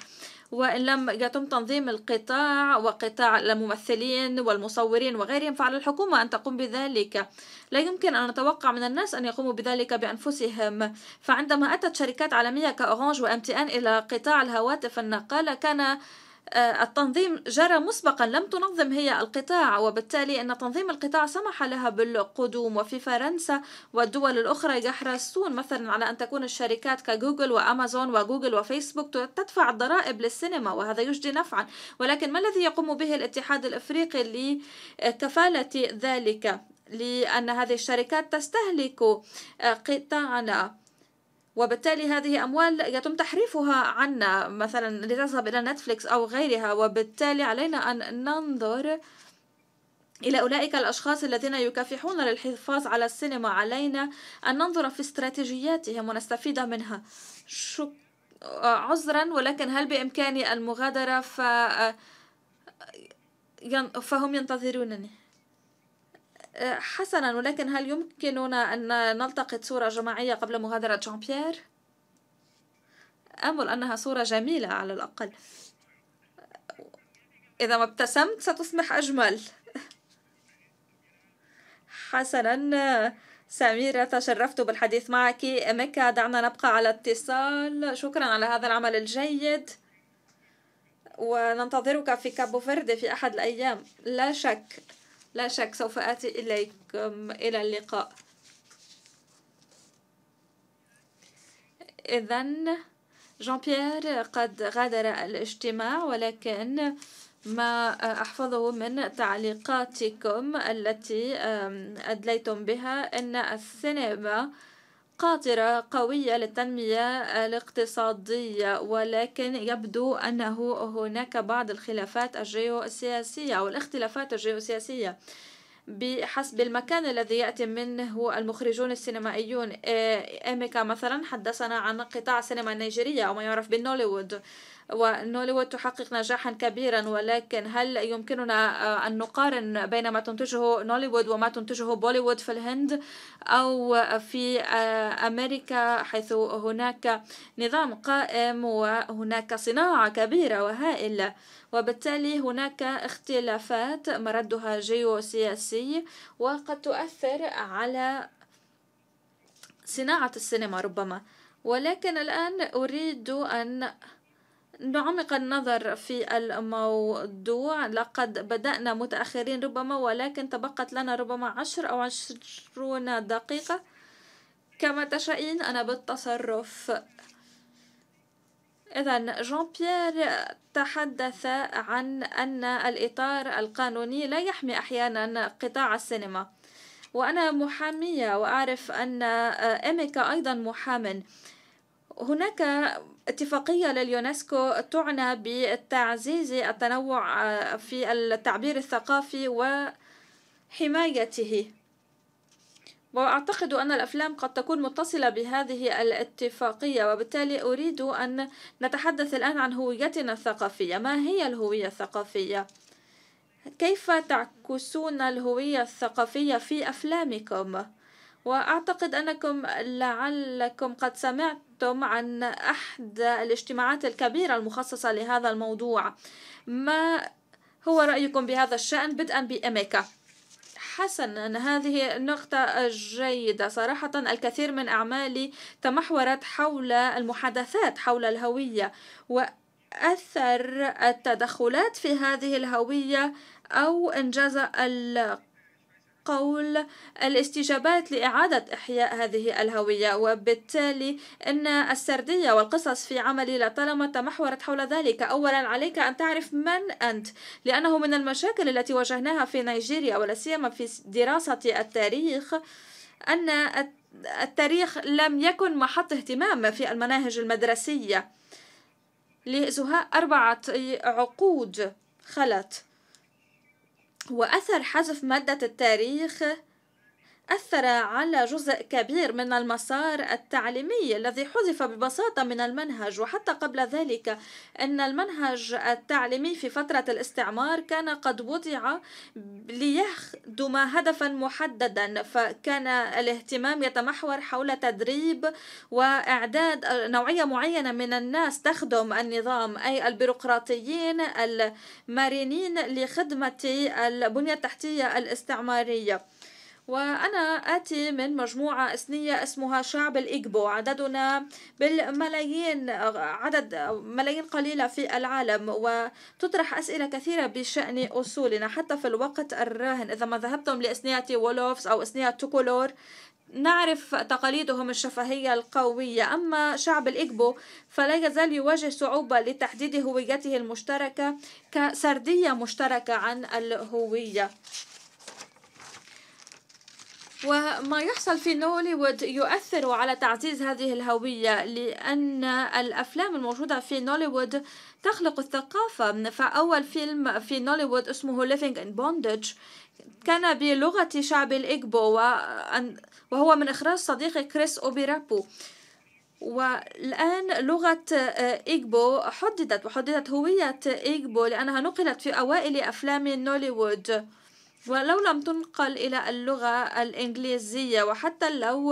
وإن لم يتم تنظيم القطاع وقطاع الممثلين والمصورين وغيرهم فعلى الحكومة أن تقوم بذلك لا يمكن أن نتوقع من الناس أن يقوموا بذلك بأنفسهم فعندما أتت شركات عالمية كأورانج وأم تي أن إلى قطاع الهواتف النقالة كان آه، التنظيم جرى مسبقا لم تنظم هي القطاع وبالتالي أن تنظيم القطاع سمح لها بالقدوم وفي فرنسا والدول الأخرى يحرصون مثلا على أن تكون الشركات كجوجل وأمازون وجوجل وفيسبوك تدفع الضرائب للسينما وهذا يجدي نفعا ولكن ما الذي يقوم به الاتحاد الأفريقي لكفالة ذلك لأن هذه الشركات تستهلك قطاعنا وبالتالي هذه أموال يتم تحريفها عنا مثلا لتذهب إلى نتفليكس أو غيرها وبالتالي علينا أن ننظر إلى أولئك الأشخاص الذين يكافحون للحفاظ على السينما علينا أن ننظر في استراتيجياتهم ونستفيد منها شك... عذرا ولكن هل بإمكاني المغادرة ف... فهم ينتظرونني حسنا ولكن هل يمكننا أن نلتقط صورة جماعية قبل مغادرة جان بيير؟ أمل أنها صورة جميلة على الأقل إذا ما ابتسمت ستصبح أجمل حسنا سميرة تشرفت بالحديث معك أمك دعنا نبقى على اتصال شكرا على هذا العمل الجيد وننتظرك في كابو فيردي في أحد الأيام لا شك لا شك سوف آتي إليكم إلى اللقاء إذا جون بيير قد غادر الاجتماع ولكن ما أحفظه من تعليقاتكم التي أدليتم بها أن السينما قادرة قوية للتنمية الاقتصادية ولكن يبدو أنه هناك بعض الخلافات الجيوسياسية أو الاختلافات الجيوسياسية بحسب المكان الذي يأتي منه المخرجون السينمائيون إيه، إيميكا مثلا حدثنا عن قطاع السينما النيجيرية أو ما يعرف بالنوليوود ونوليوود تحقق نجاحا كبيرا ولكن هل يمكننا آه، أن نقارن بين ما تنتجه نوليوود وما تنتجه بوليوود في الهند أو في آه، أمريكا حيث هناك نظام قائم وهناك صناعة كبيرة وهائلة وبالتالي هناك اختلافات مردها جيوسياسي وقد تؤثر على صناعة السينما ربما ولكن الآن أريد أن نعمق النظر في الموضوع لقد بدأنا متأخرين ربما ولكن تبقت لنا ربما عشر أو عشرون دقيقة كما تشائين أنا بالتصرف إذا جون بيير تحدث عن أن الإطار القانوني لا يحمي أحيانا قطاع السينما وأنا محامية وأعرف أن آه، إيميكا أيضا محام هناك اتفاقية لليونسكو تعنى بتعزيز التنوع آه، في التعبير الثقافي وحمايته وأعتقد أن الأفلام قد تكون متصلة بهذه الاتفاقية وبالتالي أريد أن نتحدث الآن عن هويتنا الثقافية ما هي الهوية الثقافية؟ كيف تعكسون الهوية الثقافية في أفلامكم؟ وأعتقد أنكم لعلكم قد سمعتم عن أحد الاجتماعات الكبيرة المخصصة لهذا الموضوع ما هو رأيكم بهذا الشأن بدءا بأميكا حسنا هذه نقطة جيدة صراحة الكثير من أعمالي تمحورت حول المحادثات حول الهوية وأثر التدخلات في هذه الهوية أو إنجاز القرار قول الاستجابات لإعادة إحياء هذه الهوية وبالتالي أن السردية والقصص في عملي لطالما تمحورت حول ذلك أولا عليك أن تعرف من أنت لأنه من المشاكل التي واجهناها في نيجيريا ولا سيما في دراسة التاريخ أن التاريخ لم يكن محط اهتمام في المناهج المدرسية لزهاء أربعة عقود خلت وأثر حذف مادة التاريخ أثر على جزء كبير من المسار التعليمي الذي حذف ببساطة من المنهج وحتى قبل ذلك أن المنهج التعليمي في فترة الاستعمار كان قد وضع ليخدم هدفا محددا فكان الاهتمام يتمحور حول تدريب وإعداد نوعية معينة من الناس تخدم النظام أي البيروقراطيين المرنين لخدمة البنية التحتية الاستعمارية وأنا آتي من مجموعة إثنية اسمها شعب الإيجبو عددنا بالملايين عدد ملايين قليلة في العالم وتطرح أسئلة كثيرة بشأن أصولنا حتى في الوقت الراهن إذا ما ذهبتم لإثنية وولوفز أو إثنية توكولور نعرف تقاليدهم الشفهية القوية أما شعب الإيجبو فلا يزال يواجه صعوبة لتحديد هويته المشتركة كسردية مشتركة عن الهوية وما يحصل في نوليوود يؤثر على تعزيز هذه الهوية لأن الأفلام الموجودة في نوليوود تخلق الثقافة فأول فيلم في نوليوود اسمه Living in Bondage كان بلغة شعب الإيجبو وهو من إخراج صديقي كريس أوبيرابو والآن لغة إيجبو حددت وحددت هوية إيجبو لأنها نقلت في أوائل أفلام نوليوود ولو لم تنقل إلى اللغة الإنجليزية وحتى لو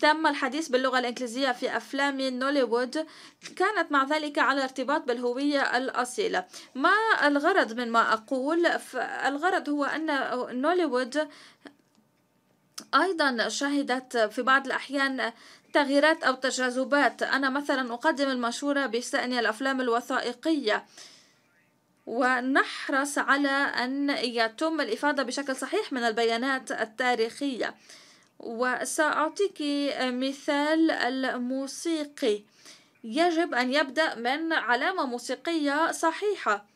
تم الحديث باللغة الإنجليزية في أفلام نوليوود كانت مع ذلك على ارتباط بالهوية الأصيلة ما الغرض من ما أقول الغرض هو أن نوليوود أيضا شهدت في بعض الأحيان تغييرات أو تجاذبات أنا مثلا أقدم المشورة بشأن الأفلام الوثائقية ونحرص على أن يتم الإفادة بشكل صحيح من البيانات التاريخية وسأعطيك مثال الموسيقي يجب أن يبدأ من علامة موسيقية صحيحة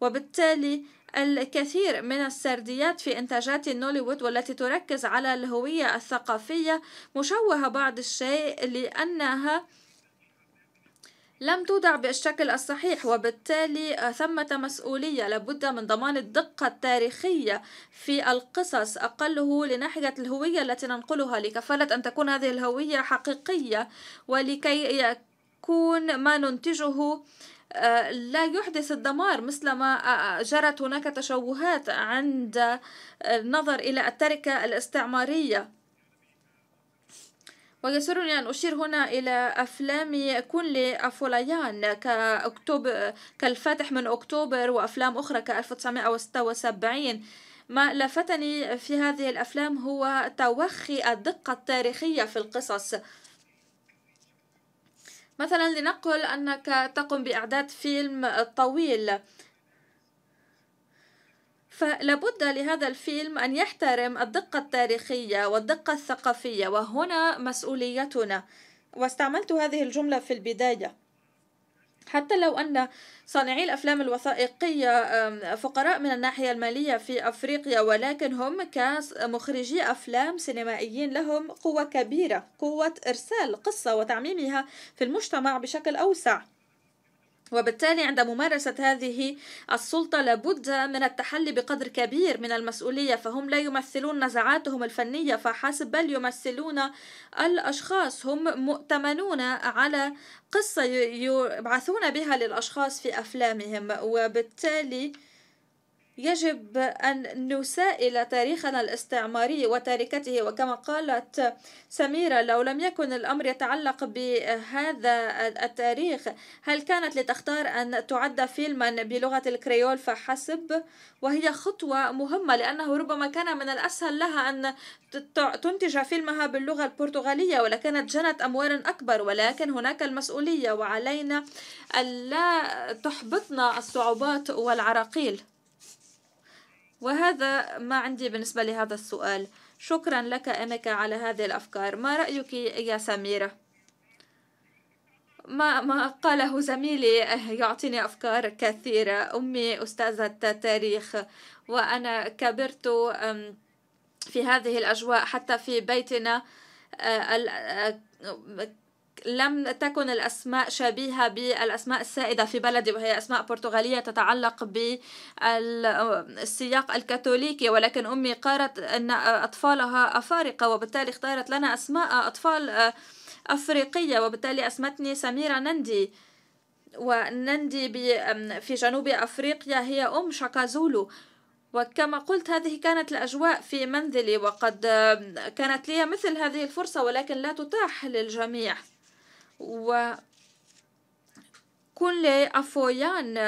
وبالتالي الكثير من السرديات في إنتاجات نوليوود والتي تركز على الهوية الثقافية مشوهة بعض الشيء لأنها لم تودع بالشكل الصحيح وبالتالي آه، ثمة مسؤولية لابد من ضمان الدقة التاريخية في القصص أقله لناحية الهوية التي ننقلها لكفالة أن تكون هذه الهوية حقيقية ولكي يكون ما ننتجه آه، لا يحدث الدمار مثلما آه، جرت هناك تشوهات عند النظر إلى التركة الاستعمارية ويسرني أن أشير هنا إلى أفلام كل أفوليان كأكتوبر كالفاتح من أكتوبر وأفلام أخرى ك 1976 ما لفتني في هذه الأفلام هو توخي الدقة التاريخية في القصص مثلا لنقل أنك تقوم بإعداد فيلم طويل فلابد لهذا الفيلم أن يحترم الدقة التاريخية والدقة الثقافية وهنا مسؤوليتنا واستعملت هذه الجملة في البداية حتى لو أن صانعي الأفلام الوثائقية فقراء من الناحية المالية في أفريقيا ولكن هم كمخرجي أفلام سينمائيين لهم قوة كبيرة قوة إرسال قصة وتعميمها في المجتمع بشكل أوسع وبالتالي عند ممارسة هذه السلطة لابد من التحلي بقدر كبير من المسؤولية فهم لا يمثلون نزعاتهم الفنية فحسب بل يمثلون الأشخاص هم مؤتمنون على قصة يبعثون بها للأشخاص في أفلامهم وبالتالي يجب أن نسائل تاريخنا الاستعماري وتاركته وكما قالت سميرة لو لم يكن الأمر يتعلق بهذا التاريخ هل كانت لتختار أن تعد فيلما بلغة الكريول فحسب وهي خطوة مهمة لأنه ربما كان من الأسهل لها أن تنتج فيلمها باللغة البرتغالية ولكانت جنت أموال أكبر ولكن هناك المسؤولية وعلينا ألا تحبطنا الصعوبات والعراقيل وهذا ما عندي بالنسبة لهذا السؤال شكرا لك أمك على هذه الأفكار ما رأيك يا سميرة؟ ما ما قاله زميلي أه، يعطيني أفكار كثيرة أمي أستاذة تاريخ وأنا كبرت في هذه الأجواء حتى في بيتنا أه، أه، لم تكن الأسماء شبيهة بالأسماء السائدة في بلدي وهي أسماء برتغالية تتعلق بالسياق الكاثوليكي ولكن أمي قالت أن أطفالها أفارقة وبالتالي اختارت لنا أسماء أطفال أفريقية وبالتالي أسمتني سميرة نندي ونندي في جنوب أفريقيا هي أم شاكازولو وكما قلت هذه كانت الأجواء في منزلي وقد كانت لي مثل هذه الفرصة ولكن لا تتاح للجميع كل أفويان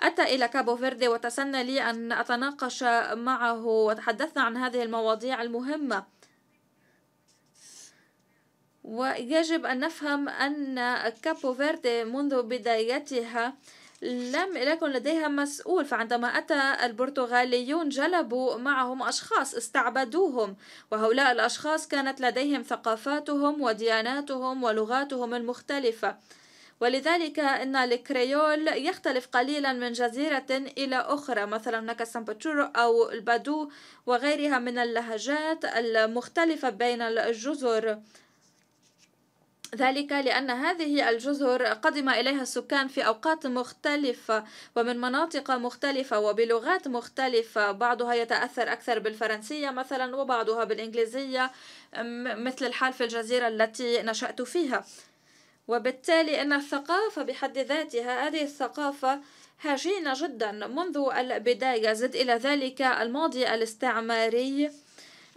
أتى إلى كابو فيردي وتسنى لي أن أتناقش معه وتحدثنا عن هذه المواضيع المهمة ويجب أن نفهم أن كابو فيردي منذ بدايتها لم يكن لديها مسؤول فعندما أتى البرتغاليون جلبوا معهم أشخاص استعبدوهم وهؤلاء الأشخاص كانت لديهم ثقافاتهم ودياناتهم ولغاتهم المختلفة ولذلك إن الكريول يختلف قليلا من جزيرة إلى أخرى مثلا هناك السامباتشورو أو البادو وغيرها من اللهجات المختلفة بين الجزر ذلك لأن هذه الجزر قدم إليها السكان في أوقات مختلفة ومن مناطق مختلفة وبلغات مختلفة بعضها يتأثر أكثر بالفرنسية مثلا وبعضها بالإنجليزية مثل الحال في الجزيرة التي نشأت فيها وبالتالي أن الثقافة بحد ذاتها هذه الثقافة هجينة جدا منذ البداية زد إلى ذلك الماضي الاستعماري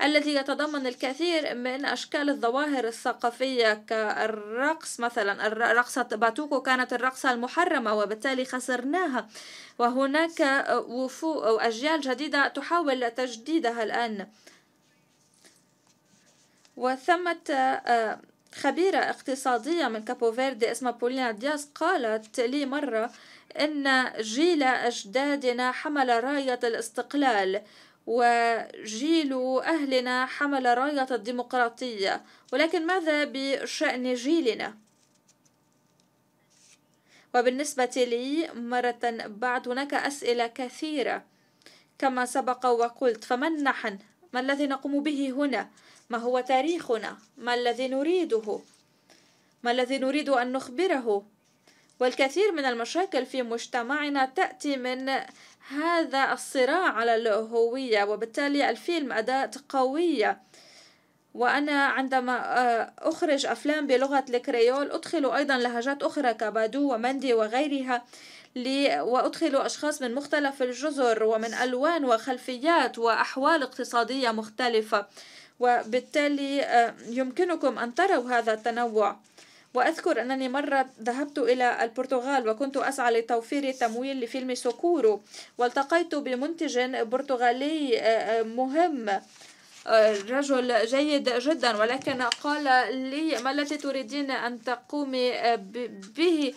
الذي يتضمن الكثير من أشكال الظواهر الثقافية كالرقص مثلا رقصة باتوكو كانت الرقصة المحرمة وبالتالي خسرناها وهناك وفو أو أجيال جديدة تحاول تجديدها الآن وثمة آه، خبيرة اقتصادية من كابو فيردي اسمها بولينا دياس قالت لي مرة إن جيل أجدادنا حمل راية الاستقلال وجيل أهلنا حمل راية الديمقراطية ولكن ماذا بشأن جيلنا؟ وبالنسبة لي مرة بعد هناك أسئلة كثيرة كما سبق وقلت فمن نحن؟ ما الذي نقوم به هنا؟ ما هو تاريخنا؟ ما الذي نريده؟ ما الذي نريد أن نخبره؟ والكثير من المشاكل في مجتمعنا تأتي من هذا الصراع على الهوية وبالتالي الفيلم أداة قوية وأنا عندما آه، أخرج أفلام بلغة الكريول أدخل أيضا لهجات أخرى كبادو ومندي وغيرها لي وأدخل أشخاص من مختلف الجزر ومن ألوان وخلفيات وأحوال اقتصادية مختلفة وبالتالي آه، يمكنكم أن تروا هذا التنوع وأذكر أنني مرة ذهبت إلى البرتغال وكنت أسعى لتوفير تمويل لفيلم سوكورو والتقيت بمنتج برتغالي آه، آه، مهم آه، رجل جيد جدا ولكن قال لي ما الذي تريدين أن تقومي به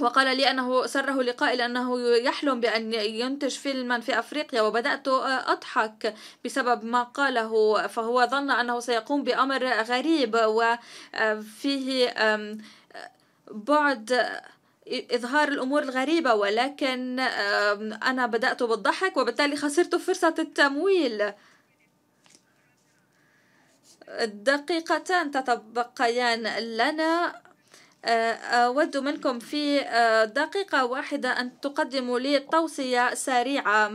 وقال لي أنه سره لقائي لأنه يحلم بأن ينتج فيلما في أفريقيا وبدأت أضحك بسبب ما قاله فهو ظن أنه سيقوم بأمر غريب وفيه بعد إظهار الأمور الغريبة ولكن أنا بدأت بالضحك وبالتالي خسرت فرصة التمويل دقيقتان تتبقيان لنا آه، أود منكم في آه، دقيقة واحدة أن تقدموا لي توصية سريعة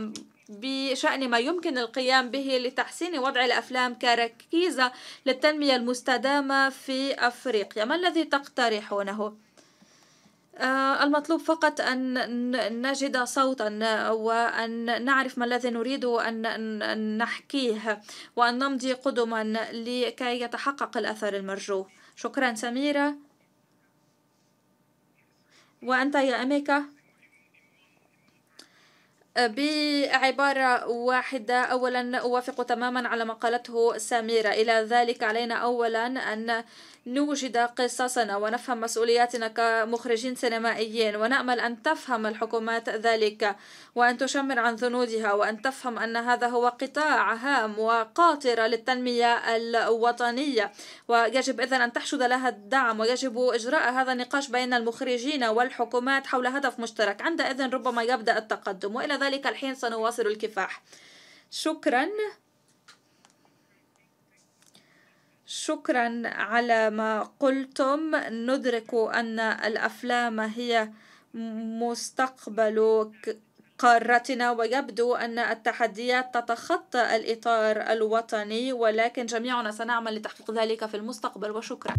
بشأن ما يمكن القيام به لتحسين وضع الأفلام كركيزة للتنمية المستدامة في أفريقيا ما الذي تقترحونه؟ آه، المطلوب فقط أن نجد صوتا وأن نعرف ما الذي نريد أن نحكيه وأن نمضي قدما لكي يتحقق الأثر المرجو شكرا سميرة وأنت يا أميكا أه، بعبارة واحدة أولا أوافق تماما على ما قالته سميرة إلى ذلك علينا أولا أن نوجد قصصنا ونفهم مسؤولياتنا كمخرجين سينمائيين ونأمل أن تفهم الحكومات ذلك وأن تشمر عن ذنودها وأن تفهم أن هذا هو قطاع هام وقاطرة للتنمية الوطنية ويجب إذن أن تحشد لها الدعم ويجب إجراء هذا النقاش بين المخرجين والحكومات حول هدف مشترك عندئذ ربما يبدأ التقدم وإلى ذلك الحين سنواصل الكفاح شكرا شكرا على ما قلتم ندرك أن الأفلام هي مستقبل قارتنا ويبدو أن التحديات تتخطى الإطار الوطني ولكن جميعنا سنعمل لتحقيق ذلك في المستقبل وشكرا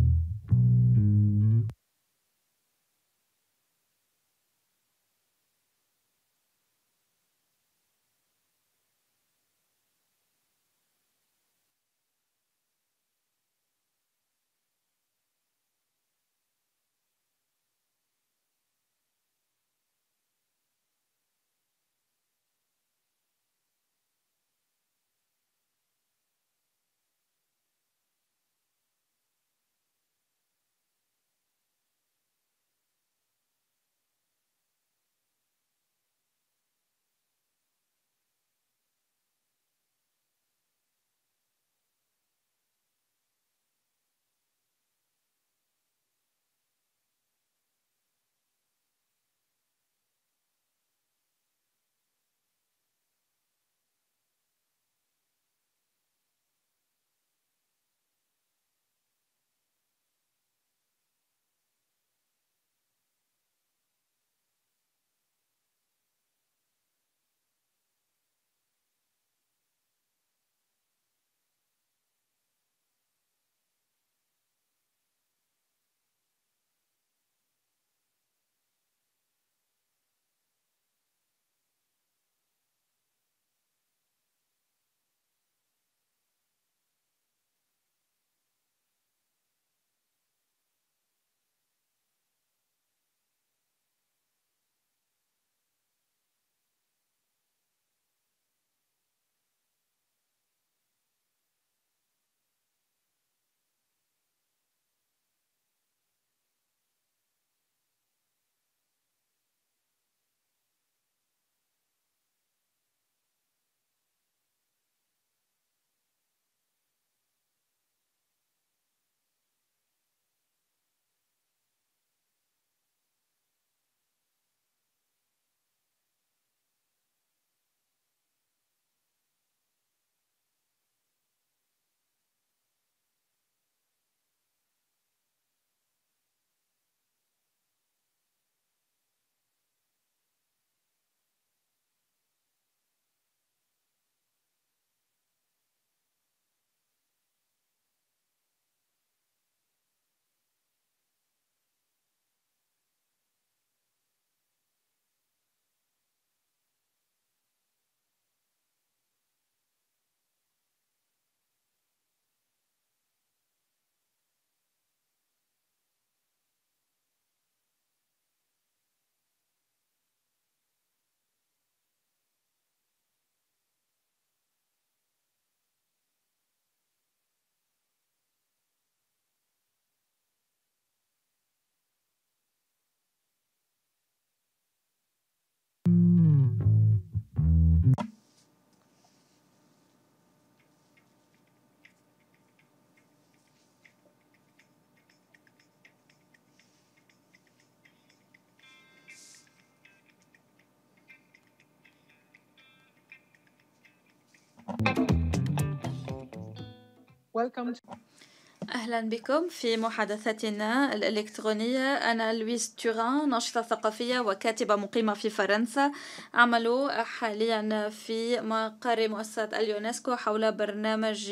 أهلا بكم في محادثتنا الإلكترونية أنا لويس توران ناشطة ثقافية وكاتبة مقيمة في فرنسا أعمل حاليا في مقر مؤسسة اليونسكو حول برنامج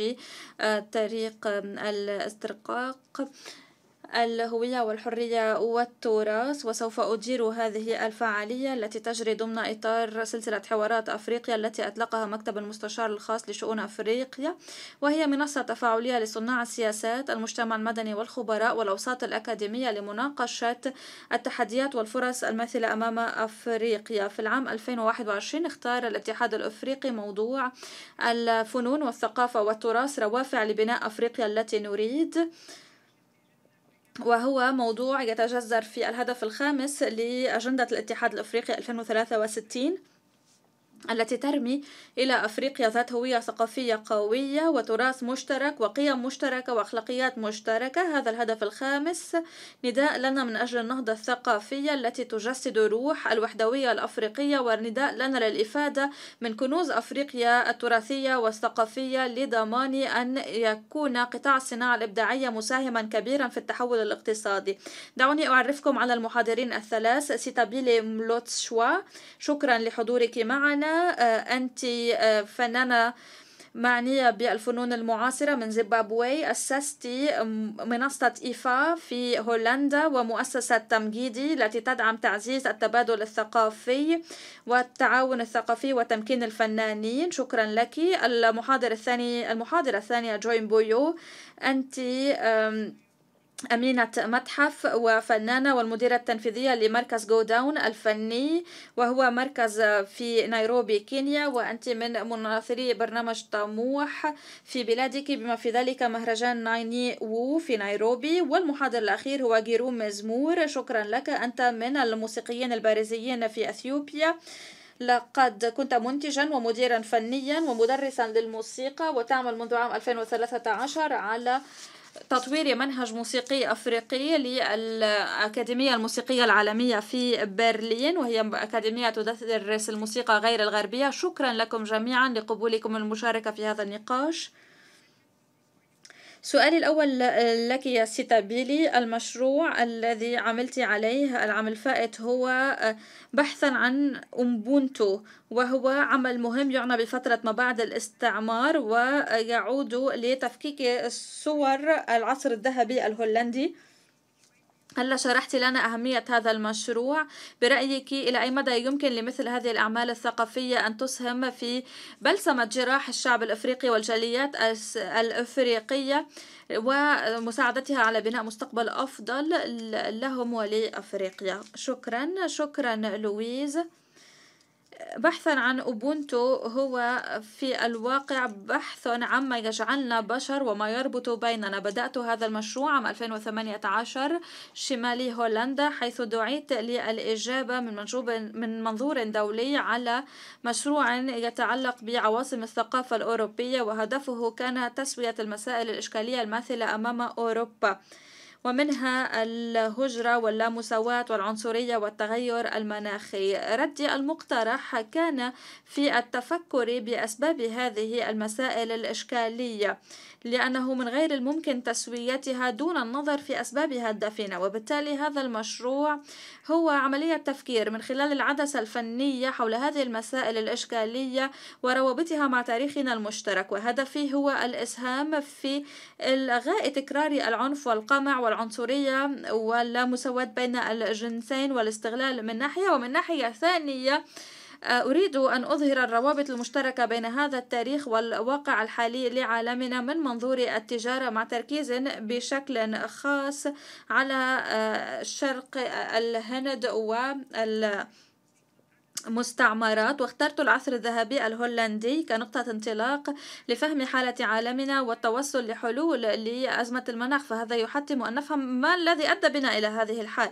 آه، طريق الاسترقاق الهوية والحرية والتراث وسوف أدير هذه الفعالية التي تجري ضمن إطار سلسلة حوارات أفريقيا التي أطلقها مكتب المستشار الخاص لشؤون أفريقيا وهي منصة تفاعلية لصناع السياسات المجتمع المدني والخبراء والأوساط الأكاديمية لمناقشة التحديات والفرص الماثلة أمام أفريقيا في العام 2021 اختار الاتحاد الأفريقي موضوع الفنون والثقافة والتراث روافع لبناء أفريقيا التي نريد وهو موضوع يتجذر في الهدف الخامس لأجندة الاتحاد الأفريقي 2063 التي ترمي إلى أفريقيا ذات هوية ثقافية قوية وتراث مشترك وقيم مشتركة وأخلاقيات مشتركة هذا الهدف الخامس نداء لنا من أجل النهضة الثقافية التي تجسد روح الوحدوية الأفريقية ونداء لنا للإفادة من كنوز أفريقيا التراثية والثقافية لضمان أن يكون قطاع الصناعة الإبداعية مساهما كبيرا في التحول الاقتصادي دعوني أعرفكم على المحاضرين الثلاث سيتابيلي ملوتشوا شكرا لحضورك معنا آه، أنت آه، فنانة معنية بالفنون المعاصرة من زيمبابوي أسست منصة إيفا في هولندا ومؤسسة تمجيدي التي تدعم تعزيز التبادل الثقافي والتعاون الثقافي وتمكين الفنانين شكرا لك المحاضر الثاني المحاضرة الثانية جوين بويو أنت أمينة متحف وفنانة والمديرة التنفيذية لمركز جو داون الفني وهو مركز في نيروبي كينيا وأنت من مناظري برنامج طموح في بلادك بما في ذلك مهرجان نايني وو في نيروبي والمحاضر الأخير هو جيروم مزمور شكرا لك أنت من الموسيقيين البارزيين في أثيوبيا لقد كنت منتجا ومديرا فنيا ومدرسا للموسيقى وتعمل منذ عام 2013 على تطوير منهج موسيقي أفريقي للأكاديمية الموسيقية العالمية في برلين وهي أكاديمية تدرس الموسيقى غير الغربية شكرا لكم جميعا لقبولكم المشاركة في هذا النقاش سؤالي الأول لك يا سيتا بيلي المشروع الذي عملت عليه العام الفائت هو آه، بحثا عن أمبونتو وهو عمل مهم يعنى بفترة ما بعد الاستعمار ويعود لتفكيك صور العصر الذهبي الهولندي هلا شرحتي لنا أهمية هذا المشروع برأيك إلى أي مدى يمكن لمثل هذه الأعمال الثقافية أن تسهم في بلسمة جراح الشعب الأفريقي والجاليات الأفريقية ومساعدتها على بناء مستقبل أفضل لهم ولأفريقيا شكرا شكرا لويز بحثا عن أوبونتو هو في الواقع بحث عما يجعلنا بشر وما يربط بيننا بدأت هذا المشروع عام 2018 شمالي هولندا حيث دعيت للإجابة من, من منظور دولي على مشروع يتعلق بعواصم الثقافة الأوروبية وهدفه كان تسوية المسائل الإشكالية الماثلة أمام أوروبا ومنها الهجرة واللامساواة والعنصرية والتغير المناخي ردي المقترح كان في التفكر بأسباب هذه المسائل الإشكالية لأنه من غير الممكن تسويتها دون النظر في أسبابها الدفينة وبالتالي هذا المشروع هو عملية تفكير من خلال العدسة الفنية حول هذه المسائل الإشكالية وروابطها مع تاريخنا المشترك وهدفي هو الإسهام في إلغاء تكرار العنف والقمع والعنصرية واللامساواة بين الجنسين والاستغلال من ناحية ومن ناحية ثانية آه، أريد أن أظهر الروابط المشتركة بين هذا التاريخ والواقع الحالي لعالمنا من منظور التجارة مع تركيز بشكل خاص على آه، شرق الهند وال مستعمرات واخترت العصر الذهبي الهولندي كنقطة انطلاق لفهم حالة عالمنا والتوصل لحلول لأزمة المناخ فهذا يحتم أن نفهم ما الذي أدى بنا إلى هذه الحال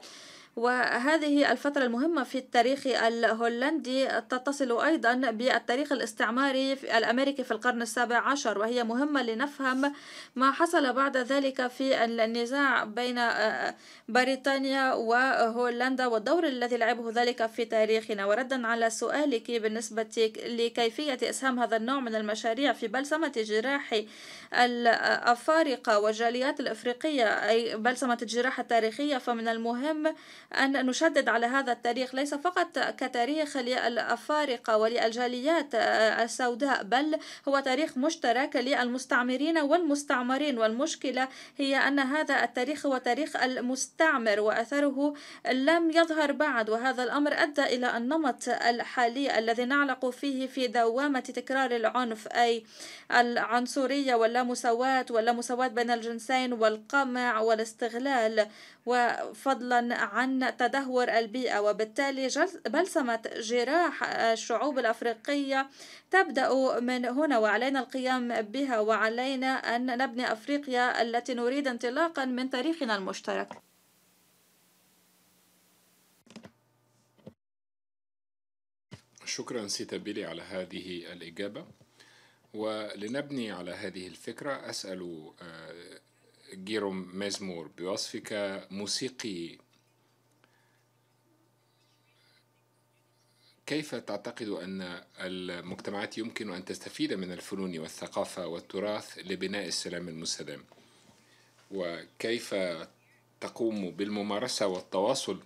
وهذه الفترة المهمة في التاريخ الهولندي تتصل أيضا بالتاريخ الاستعماري الأمريكي في القرن السابع عشر وهي مهمة لنفهم ما حصل بعد ذلك في النزاع بين آه، بريطانيا وهولندا والدور الذي لعبه ذلك في تاريخنا وردا على سؤالك بالنسبة لكيفية إسهام هذا النوع من المشاريع في بلسمة جراح الأفارقة والجاليات الإفريقية أي بلسمة الجراحة التاريخية فمن المهم أن نشدد على هذا التاريخ ليس فقط كتاريخ للأفارقة وللجاليات السوداء بل هو تاريخ مشترك للمستعمرين والمستعمرين والمشكلة هي أن هذا التاريخ هو تاريخ المستعمر وأثره لم يظهر بعد وهذا الأمر أدى إلى النمط الحالي الذي نعلق فيه في دوامة تكرار العنف أي العنصرية واللامساواة واللامساواة بين الجنسين والقمع والاستغلال وفضلا عن تدهور البيئة وبالتالي بلسمة جراح الشعوب الأفريقية تبدأ من هنا وعلينا القيام بها وعلينا أن نبني أفريقيا التي نريد انطلاقا من تاريخنا المشترك شكرا سيتا بيلي على هذه الإجابة ولنبني على هذه الفكرة أسأل آه، جيروم مزمور بوصفك موسيقي كيف تعتقد أن المجتمعات يمكن أن تستفيد من الفنون والثقافة والتراث لبناء السلام المستدام وكيف تقوم بالممارسة والتواصل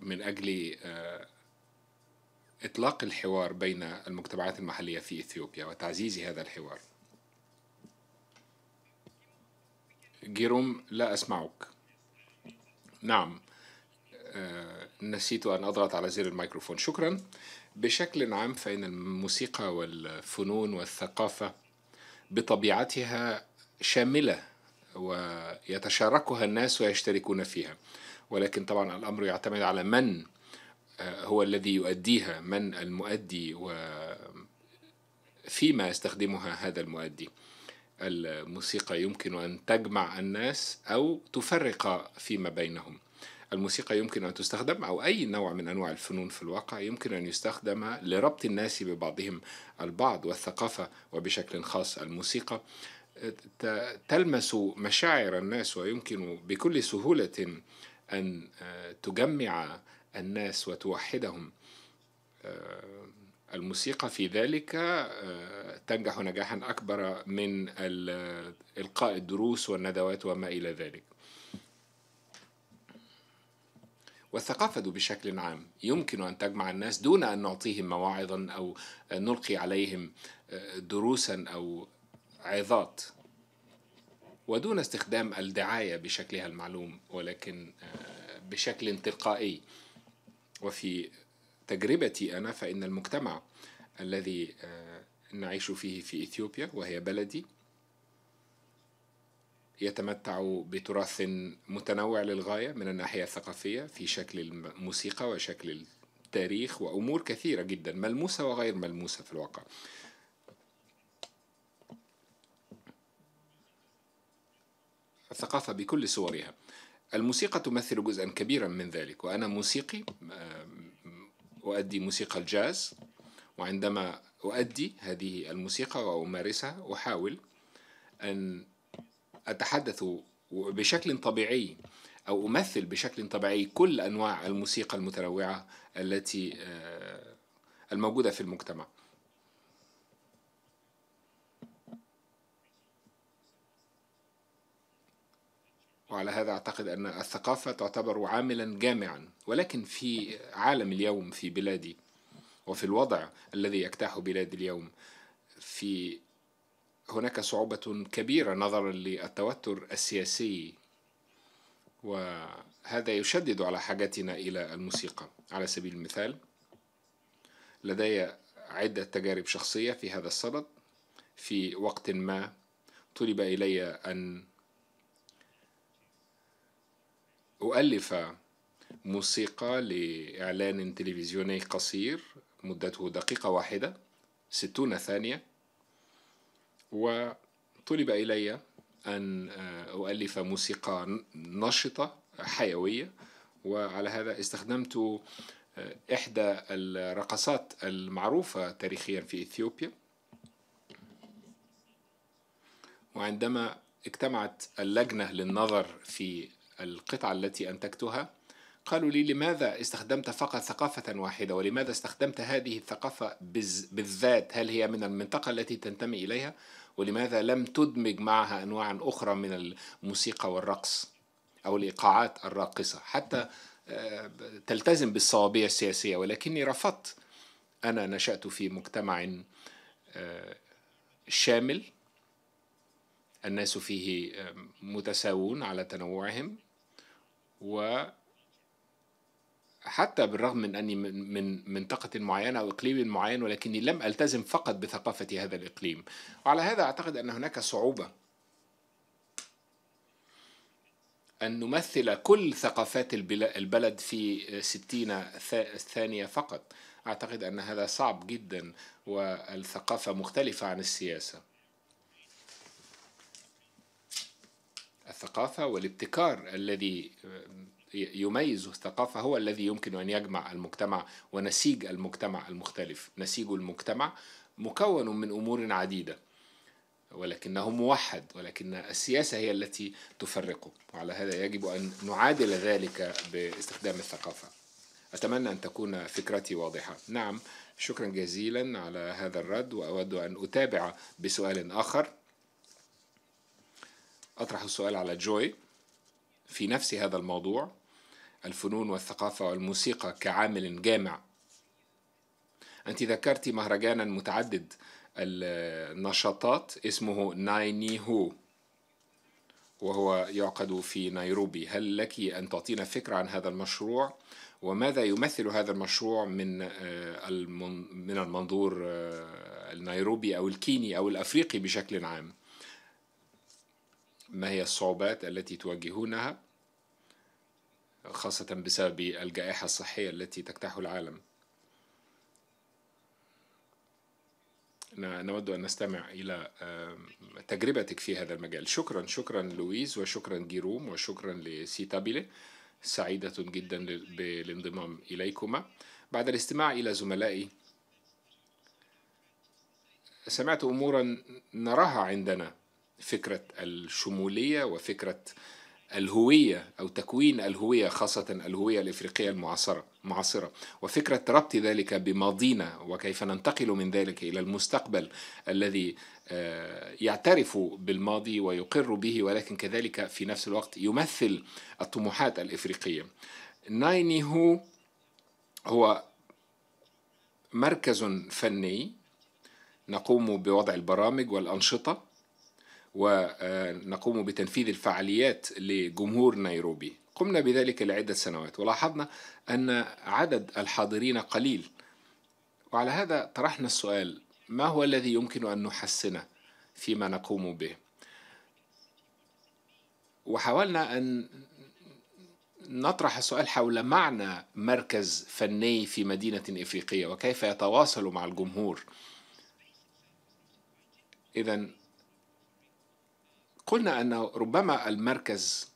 من أجل آه، إطلاق الحوار بين المجتمعات المحلية في إثيوبيا وتعزيز هذا الحوار جيروم لا أسمعك نعم آه، نسيت أن أضغط على زر الميكروفون شكرا بشكل عام فإن الموسيقى والفنون والثقافة بطبيعتها شاملة ويتشاركها الناس ويشتركون فيها ولكن طبعا الأمر يعتمد على من آه، هو الذي يؤديها من المؤدي وفيما يستخدمها هذا المؤدي الموسيقى يمكن أن تجمع الناس أو تفرق فيما بينهم الموسيقى يمكن أن تستخدم أو أي نوع من أنواع الفنون في الواقع يمكن أن يستخدم لربط الناس ببعضهم البعض والثقافة وبشكل خاص الموسيقى تلمس مشاعر الناس ويمكن بكل سهولة أن آه، تجمع الناس وتوحدهم آه، الموسيقى في ذلك آه، تنجح نجاحا أكبر من إلقاء الدروس والندوات وما إلى ذلك والثقافة بشكل عام يمكن أن تجمع الناس دون أن نعطيهم مواعظا أو نلقي عليهم آه، دروسا أو عظات ودون استخدام الدعاية بشكلها المعلوم ولكن آه، بشكل تلقائي وفي تجربتي أنا فإن المجتمع الذي آه، نعيش فيه في إثيوبيا وهي بلدي يتمتع بتراث متنوع للغاية من الناحية الثقافية في شكل الموسيقى وشكل التاريخ وأمور كثيرة جدا ملموسة وغير ملموسة في الواقع الثقافة بكل صورها الموسيقى تمثل جزءا كبيرا من ذلك وأنا موسيقي أؤدي موسيقى الجاز وعندما أؤدي هذه الموسيقى وأمارسها أحاول أن أتحدث بشكل طبيعي أو أمثل بشكل طبيعي كل أنواع الموسيقى المتنوعة التي آه، الموجودة في المجتمع وعلى هذا أعتقد أن الثقافة تعتبر عاملا جامعا ولكن في عالم اليوم في بلادي وفي الوضع الذي يجتاح بلادي اليوم في هناك صعوبة كبيرة نظرا للتوتر السياسي وهذا يشدد على حاجتنا إلى الموسيقى على سبيل المثال لدي عدة تجارب شخصية في هذا الصدد في وقت ما طلب إلي أن أؤلف موسيقى لإعلان تلفزيوني قصير مدته دقيقة واحدة ستون ثانية وطلب إلي أن آه، أؤلف موسيقى نشطة حيوية وعلى هذا استخدمت آه، إحدى الرقصات المعروفة تاريخيا في إثيوبيا وعندما اجتمعت اللجنة للنظر في القطعة التي أنتجتها قالوا لي لماذا استخدمت فقط ثقافة واحدة ولماذا استخدمت هذه الثقافة بالذات هل هي من المنطقة التي تنتمي إليها ولماذا لم تدمج معها أنواعا أخرى من الموسيقى والرقص أو الإيقاعات الراقصة حتى آه، تلتزم بالصوابية السياسية ولكني رفضت أنا نشأت في مجتمع آه، شامل الناس فيه آه، متساوون على تنوعهم و حتى بالرغم من اني من من منطقه معينه او اقليم معين ولكني لم التزم فقط بثقافه هذا الاقليم وعلى هذا اعتقد ان هناك صعوبه ان نمثل كل ثقافات البلد في ستين ثانيه فقط اعتقد ان هذا صعب جدا والثقافه مختلفه عن السياسه الثقافة والابتكار الذي يميز الثقافة هو الذي يمكن أن يجمع المجتمع ونسيج المجتمع المختلف نسيج المجتمع مكون من أمور عديدة ولكنه موحد ولكن السياسة هي التي تفرقه وعلى هذا يجب أن نعادل ذلك باستخدام الثقافة أتمنى أن تكون فكرتي واضحة نعم شكرا جزيلا على هذا الرد وأود أن أتابع بسؤال آخر أطرح السؤال على جوي في نفس هذا الموضوع الفنون والثقافة والموسيقى كعامل جامع أنت ذكرت مهرجانا متعدد النشاطات اسمه نايني هو وهو يعقد في نيروبي هل لك أن تعطينا فكرة عن هذا المشروع وماذا يمثل هذا المشروع من آه، من المنظور آه، النيروبي أو الكيني أو الأفريقي بشكل عام ما هي الصعوبات التي تواجهونها خاصة بسبب الجائحة الصحية التي تجتاح العالم نود أن نستمع إلى تجربتك في هذا المجال شكرا شكرا لويز وشكرا جيروم وشكرا لسيتابيلي سعيدة جدا بالانضمام إليكما بعد الاستماع إلى زملائي سمعت أمورا نراها عندنا فكره الشموليه وفكره الهويه او تكوين الهويه خاصه الهويه الافريقيه المعاصره معاصره وفكره ربط ذلك بماضينا وكيف ننتقل من ذلك الى المستقبل الذي آه، يعترف بالماضي ويقر به ولكن كذلك في نفس الوقت يمثل الطموحات الافريقيه. نايني هو هو مركز فني نقوم بوضع البرامج والانشطه ونقوم بتنفيذ الفعاليات لجمهور نيروبي قمنا بذلك لعدة سنوات ولاحظنا أن عدد الحاضرين قليل وعلى هذا طرحنا السؤال ما هو الذي يمكن أن نحسنه فيما نقوم به وحاولنا أن نطرح السؤال حول معنى مركز فني في مدينة إفريقية وكيف يتواصل مع الجمهور إذا قلنا أن ربما المركز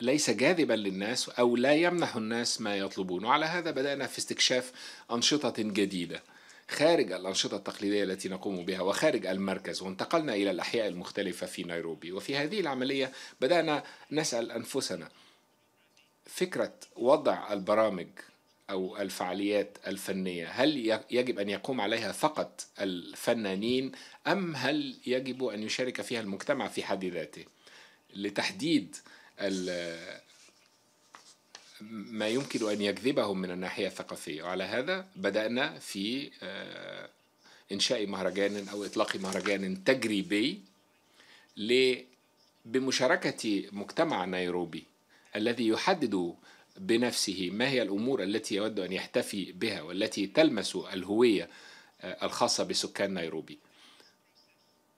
ليس جاذبا للناس أو لا يمنح الناس ما يطلبون وعلى هذا بدأنا في استكشاف أنشطة جديدة خارج الأنشطة التقليدية التي نقوم بها وخارج المركز وانتقلنا إلى الأحياء المختلفة في نيروبي وفي هذه العملية بدأنا نسأل أنفسنا فكرة وضع البرامج أو الفعاليات الفنية هل يجب أن يقوم عليها فقط الفنانين أم هل يجب أن يشارك فيها المجتمع في حد ذاته لتحديد ما يمكن أن يجذبهم من الناحية الثقافية وعلى هذا بدأنا في آه، إنشاء مهرجان أو إطلاق مهرجان تجريبي بمشاركة مجتمع نيروبي الذي يحدد بنفسه ما هي الامور التي يود ان يحتفي بها والتي تلمس الهويه آه، الخاصه بسكان نيروبي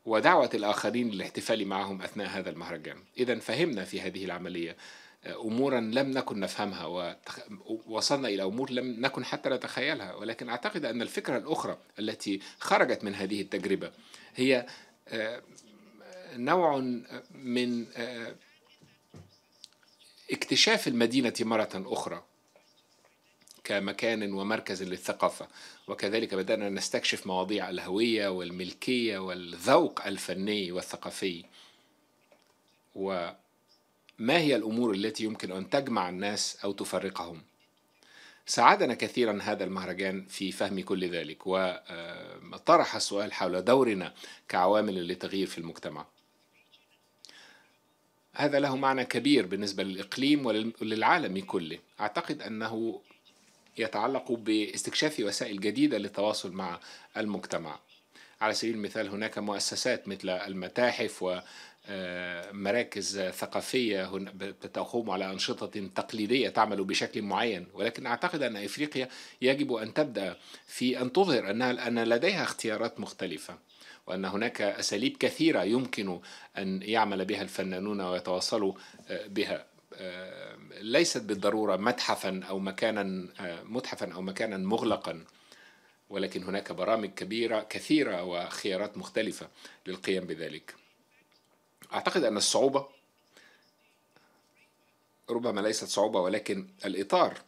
ودعوه الاخرين للاحتفال معهم اثناء هذا المهرجان اذا فهمنا في هذه العمليه آه، امورا لم نكن نفهمها ووصلنا الى امور لم نكن حتى نتخيلها ولكن اعتقد ان الفكره الاخرى التي خرجت من هذه التجربه هي آه، نوع من اكتشاف المدينة مرة أخرى كمكان ومركز للثقافة وكذلك بدأنا نستكشف مواضيع الهوية والملكية والذوق الفني والثقافي وما هي الأمور التي يمكن أن تجمع الناس أو تفرقهم ساعدنا كثيرا هذا المهرجان في فهم كل ذلك وطرح السؤال حول دورنا كعوامل لتغيير في المجتمع هذا له معنى كبير بالنسبة للإقليم وللعالم كله أعتقد أنه يتعلق باستكشاف وسائل جديدة للتواصل مع المجتمع على سبيل المثال هناك مؤسسات مثل المتاحف و آه، مراكز ثقافية تقوم على أنشطة تقليدية تعمل بشكل معين ولكن أعتقد أن إفريقيا يجب أن تبدأ في أن تظهر أنها أن لديها اختيارات مختلفة وأن هناك أساليب كثيرة يمكن أن يعمل بها الفنانون ويتواصلوا آه، بها آه، ليست بالضرورة متحفا أو مكانا آه، متحفا أو مكانا مغلقا ولكن هناك برامج كبيرة كثيرة وخيارات مختلفة للقيام بذلك أعتقد أن الصعوبة ربما ليست صعوبة ولكن الإطار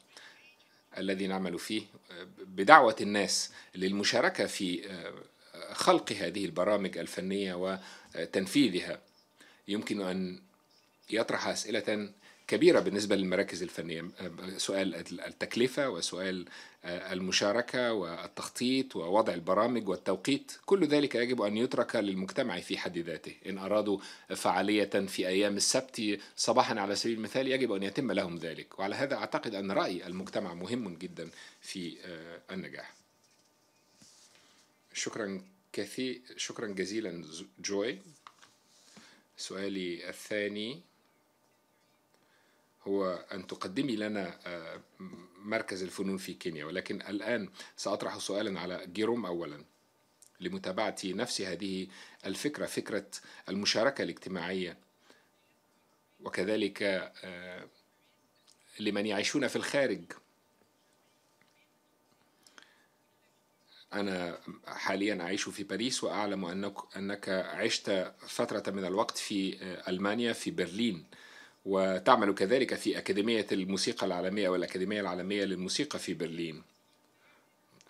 الذي نعمل فيه بدعوة الناس للمشاركة في خلق هذه البرامج الفنية وتنفيذها يمكن أن يطرح أسئلة كبيرة بالنسبة للمراكز الفنية سؤال التكلفة وسؤال المشاركة والتخطيط ووضع البرامج والتوقيت كل ذلك يجب أن يترك للمجتمع في حد ذاته إن أرادوا فعالية في أيام السبت صباحا على سبيل المثال يجب أن يتم لهم ذلك وعلى هذا أعتقد أن رأي المجتمع مهم جدا في النجاح شكرا كثير شكرا جزيلا جوي سؤالي الثاني هو أن تقدمي لنا آه، مركز الفنون في كينيا ولكن الآن سأطرح سؤالا على جيروم أولا لمتابعة نفس هذه الفكرة فكرة المشاركة الاجتماعية وكذلك آه، لمن يعيشون في الخارج أنا حاليا أعيش في باريس وأعلم أنك, أنك عشت فترة من الوقت في ألمانيا في برلين وتعمل كذلك في أكاديمية الموسيقى العالمية والأكاديمية العالمية للموسيقى في برلين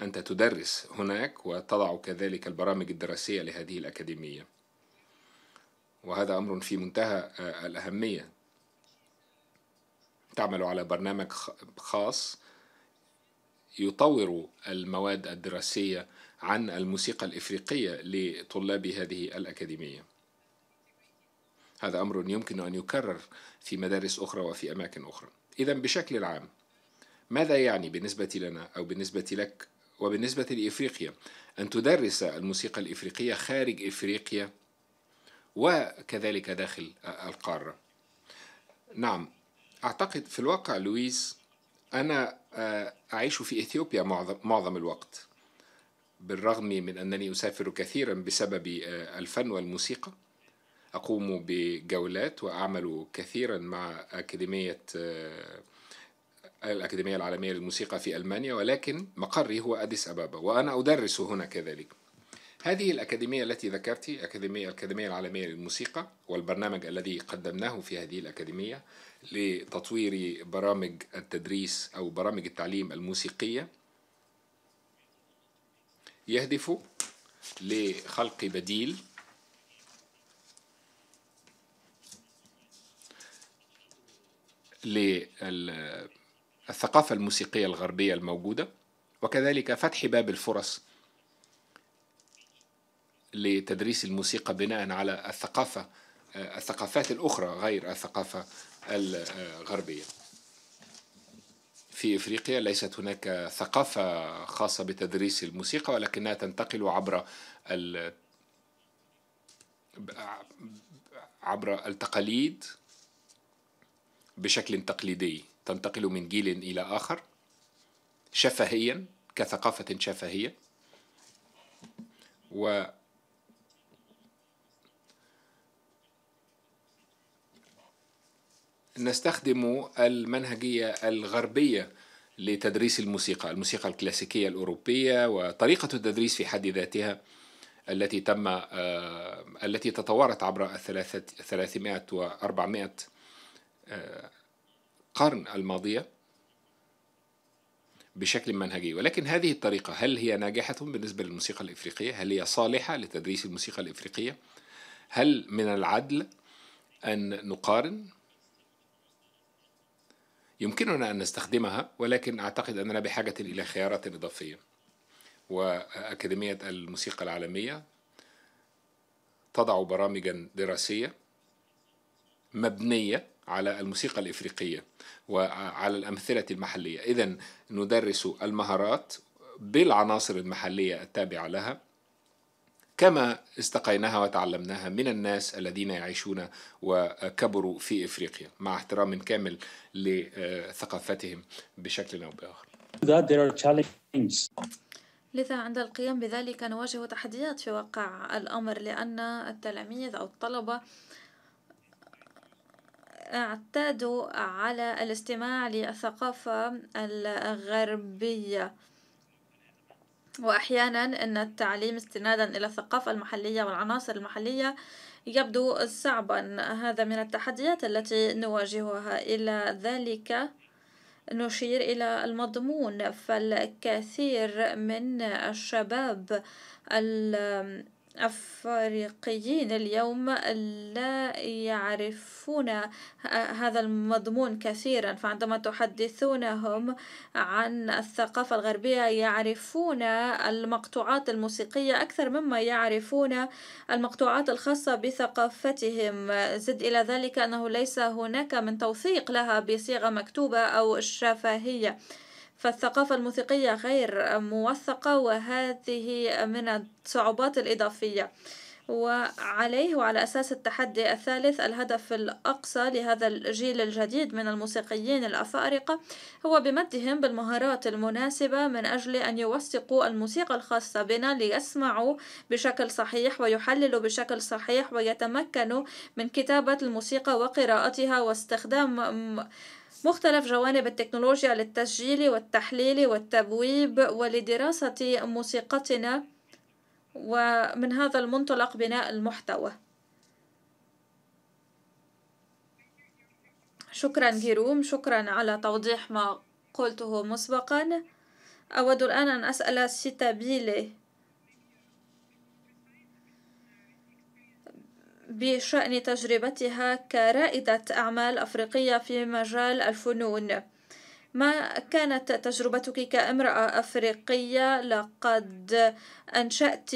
أنت تدرس هناك وتضع كذلك البرامج الدراسية لهذه الأكاديمية وهذا أمر في منتهى آه، الأهمية تعمل على برنامج خاص يطوروا المواد الدراسية عن الموسيقى الإفريقية لطلاب هذه الأكاديمية هذا أمر يمكن أن يكرر في مدارس أخرى وفي أماكن أخرى إذا بشكل عام ماذا يعني بالنسبة لنا أو بالنسبة لك وبالنسبة لإفريقيا أن تدرس الموسيقى الإفريقية خارج إفريقيا وكذلك داخل القارة نعم أعتقد في الواقع لويس أنا آه، أعيش في إثيوبيا معظم, الوقت بالرغم من أنني أسافر كثيرا بسبب آه، الفن والموسيقى أقوم بجولات وأعمل كثيرا مع أكاديمية آه، الأكاديمية العالمية للموسيقى في ألمانيا ولكن مقري هو أديس أبابا وأنا أدرس هنا كذلك هذه الأكاديمية التي ذكرتي أكاديمية الأكاديمية العالمية للموسيقى والبرنامج الذي قدمناه في هذه الأكاديمية لتطوير برامج التدريس أو برامج التعليم الموسيقية يهدف لخلق بديل للثقافة الموسيقية الغربية الموجودة وكذلك فتح باب الفرص لتدريس الموسيقى بناء على الثقافة الثقافات الأخرى غير الثقافة الغربية في افريقيا ليست هناك ثقافه خاصه بتدريس الموسيقى ولكنها تنتقل عبر ال... عبر التقاليد بشكل تقليدي تنتقل من جيل الى اخر شفهيا كثقافه شفهيه و نستخدم المنهجية الغربية لتدريس الموسيقى الموسيقى الكلاسيكية الأوروبية وطريقة التدريس في حد ذاتها التي تم آه، التي تطورت عبر الثلاثة 300 و 400 قرن الماضية بشكل منهجي ولكن هذه الطريقة هل هي ناجحة بالنسبة للموسيقى الإفريقية؟ هل هي صالحة لتدريس الموسيقى الإفريقية؟ هل من العدل أن نقارن يمكننا أن نستخدمها ولكن أعتقد أننا بحاجة إلى خيارات إضافية وأكاديمية الموسيقى العالمية تضع برامجا دراسية مبنية على الموسيقى الإفريقية وعلى الأمثلة المحلية إذا ندرس المهارات بالعناصر المحلية التابعة لها كما استقيناها وتعلمناها من الناس الذين يعيشون وكبروا في افريقيا مع احترام كامل لثقافتهم بشكل او باخر. لذا عند القيام بذلك نواجه تحديات في واقع الامر لان التلاميذ او الطلبه اعتادوا على الاستماع للثقافه الغربيه وأحيانا أن التعليم استنادا إلى الثقافة المحلية والعناصر المحلية يبدو صعبا هذا من التحديات التي نواجهها إلى ذلك نشير إلى المضمون فالكثير من الشباب أفريقيين اليوم لا يعرفون هذا المضمون كثيرا فعندما تحدثونهم عن الثقافة الغربية يعرفون المقطوعات الموسيقية أكثر مما يعرفون المقطوعات الخاصة بثقافتهم زد إلى ذلك أنه ليس هناك من توثيق لها بصيغة مكتوبة أو شفاهية فالثقافة الموسيقية غير موثقة وهذه من الصعوبات الإضافية وعليه وعلى أساس التحدي الثالث الهدف الأقصى لهذا الجيل الجديد من الموسيقيين الأفارقة هو بمدهم بالمهارات المناسبة من أجل أن يوثقوا الموسيقى الخاصة بنا ليسمعوا بشكل صحيح ويحللوا بشكل صحيح ويتمكنوا من كتابة الموسيقى وقراءتها واستخدام مختلف جوانب التكنولوجيا للتسجيل والتحليل والتبويب ولدراسة موسيقتنا ومن هذا المنطلق بناء المحتوى شكرا جيروم شكرا على توضيح ما قلته مسبقا أود الآن أن أسأل ستابيلي بشأن تجربتها كرائدة أعمال أفريقية في مجال الفنون ما كانت تجربتك كامرأة أفريقية لقد أنشأت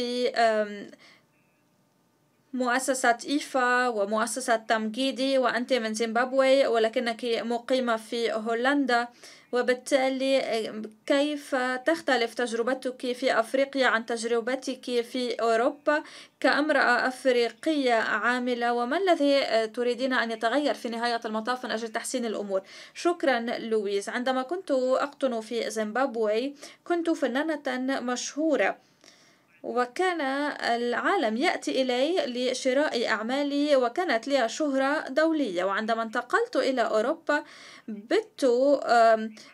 مؤسسة إيفا ومؤسسة تمجيدي وأنت من زيمبابوي ولكنك مقيمة في هولندا وبالتالي كيف تختلف تجربتك في أفريقيا عن تجربتك في أوروبا كامرأة أفريقية عاملة وما الذي تريدين أن يتغير في نهاية المطاف من أجل تحسين الأمور شكرا لويس عندما كنت أقطن في زيمبابوي كنت فنانة مشهورة وكان العالم يأتي إلي لشراء أعمالي وكانت لي شهرة دولية وعندما انتقلت إلى أوروبا بت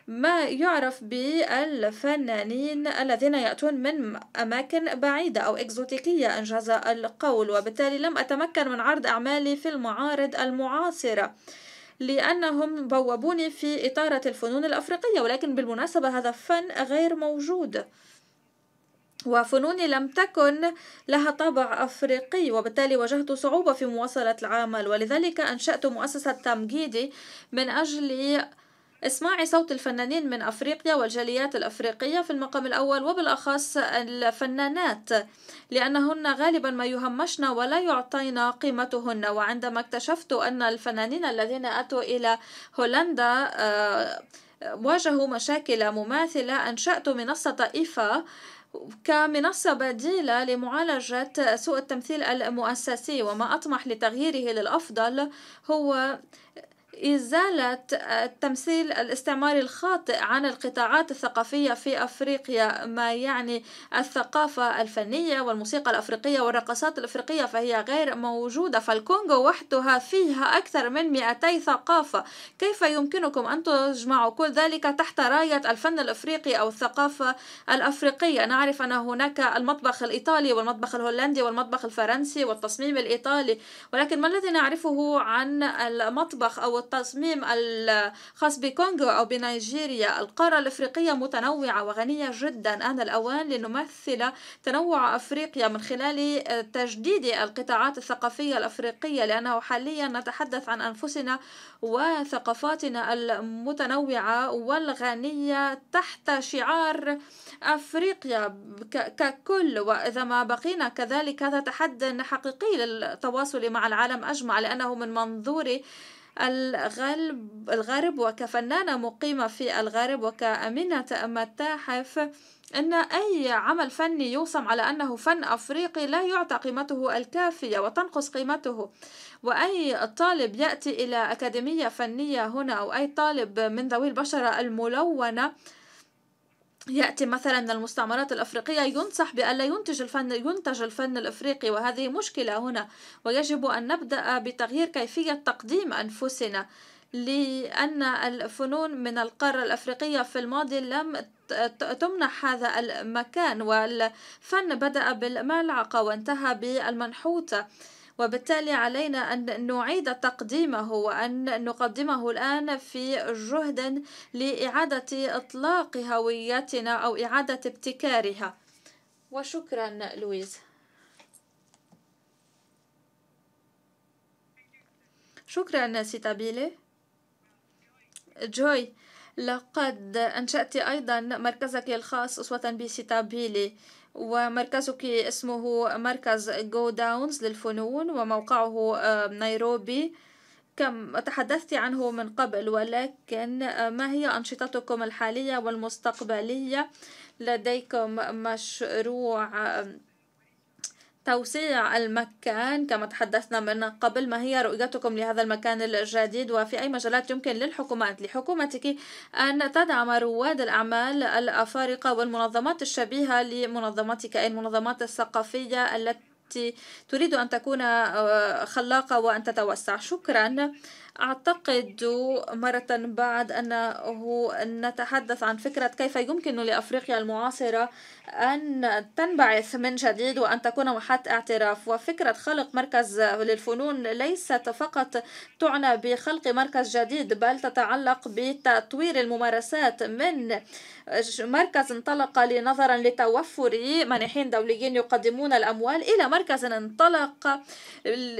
ما يعرف بالفنانين الذين يأتون من أماكن بعيدة أو إكزوتيكية أنجز القول وبالتالي لم أتمكن من عرض أعمالي في المعارض المعاصرة لأنهم بوبوني في إطارة الفنون الأفريقية ولكن بالمناسبة هذا فن غير موجود وفنون لم تكن لها طابع أفريقي وبالتالي واجهت صعوبة في مواصلة العمل ولذلك أنشأت مؤسسة تمجيدي من أجل إسماع صوت الفنانين من أفريقيا والجاليات الأفريقية في المقام الأول وبالأخص الفنانات لأنهن غالبا ما يهمشن ولا يعطين قيمتهن وعندما اكتشفت أن الفنانين الذين أتوا إلى هولندا آه، واجهوا مشاكل مماثلة أنشأت منصة إيفا كمنصة بديلة لمعالجة سوء التمثيل المؤسسي وما أطمح لتغييره للأفضل هو إزالة التمثيل الاستعماري الخاطئ عن القطاعات الثقافية في أفريقيا ما يعني الثقافة الفنية والموسيقى الأفريقية والرقصات الأفريقية فهي غير موجودة فالكونغو وحدها فيها أكثر من 200 ثقافة كيف يمكنكم أن تجمعوا كل ذلك تحت راية الفن الأفريقي أو الثقافة الأفريقية نعرف أن هناك المطبخ الإيطالي والمطبخ الهولندي والمطبخ الفرنسي والتصميم الإيطالي ولكن ما الذي نعرفه عن المطبخ أو التصميم الخاص بكونغو أو بنيجيريا القارة الأفريقية متنوعة وغنية جدا آن الأوان لنمثل تنوع أفريقيا من خلال آه، تجديد القطاعات الثقافية الأفريقية لأنه حاليا نتحدث عن أنفسنا وثقافاتنا المتنوعة والغنية تحت شعار أفريقيا ككل وإذا ما بقينا كذلك هذا تحدي حقيقي للتواصل مع العالم أجمع لأنه من منظور الغرب الغرب وكفنانة مقيمة في الغرب وكأمينة متاحف أن أي عمل فني يوصم على أنه فن أفريقي لا يعطى قيمته الكافية وتنقص قيمته وأي طالب يأتي إلى أكاديمية فنية هنا أو أي طالب من ذوي البشرة الملونة يأتي مثلا من المستعمرات الأفريقية ينصح بألا ينتج الفن ينتج الفن الأفريقي وهذه مشكلة هنا ويجب أن نبدأ بتغيير كيفية تقديم أنفسنا لأن الفنون من القارة الأفريقية في الماضي لم تمنح هذا المكان والفن بدأ بالملعقة وانتهى بالمنحوتة وبالتالي علينا أن نعيد تقديمه وأن نقدمه الآن في جهد لإعادة إطلاق هويتنا أو إعادة ابتكارها وشكرا لويز شكرا سيتابيلي جوي لقد أنشأت أيضا مركزك الخاص أسوة بسيتابيلي ومركزك اسمه مركز جو داونز للفنون وموقعه نيروبي كم تحدثت عنه من قبل ولكن آه، ما هي أنشطتكم الحالية والمستقبلية لديكم مشروع توسيع المكان كما تحدثنا من قبل ما هي رؤيتكم لهذا المكان الجديد وفي أي مجالات يمكن للحكومات لحكومتك أن تدعم رواد الأعمال الأفارقة والمنظمات الشبيهة لمنظمتك أي المنظمات الثقافية التي تريد أن تكون آه، خلاقة وأن تتوسع شكرا أعتقد مرة بعد أنه نتحدث عن فكرة كيف يمكن لأفريقيا المعاصرة أن تنبعث من جديد وأن تكون محط اعتراف وفكرة خلق مركز للفنون ليست فقط تعنى بخلق مركز جديد بل تتعلق بتطوير الممارسات من مركز انطلق نظرا لتوفر مانحين دوليين يقدمون الأموال إلى مركز انطلق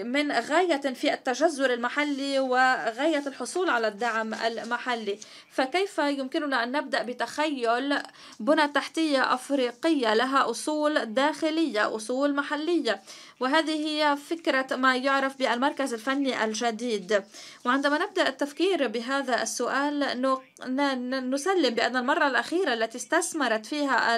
من غاية في التجذر المحلي و وغاية الحصول على الدعم المحلي فكيف يمكننا أن نبدأ بتخيل بنى تحتية أفريقية لها أصول داخلية أصول محلية وهذه هي فكرة ما يعرف بالمركز الفني الجديد وعندما نبدأ التفكير بهذا السؤال نق نسلم بأن المرة الأخيرة التي استثمرت فيها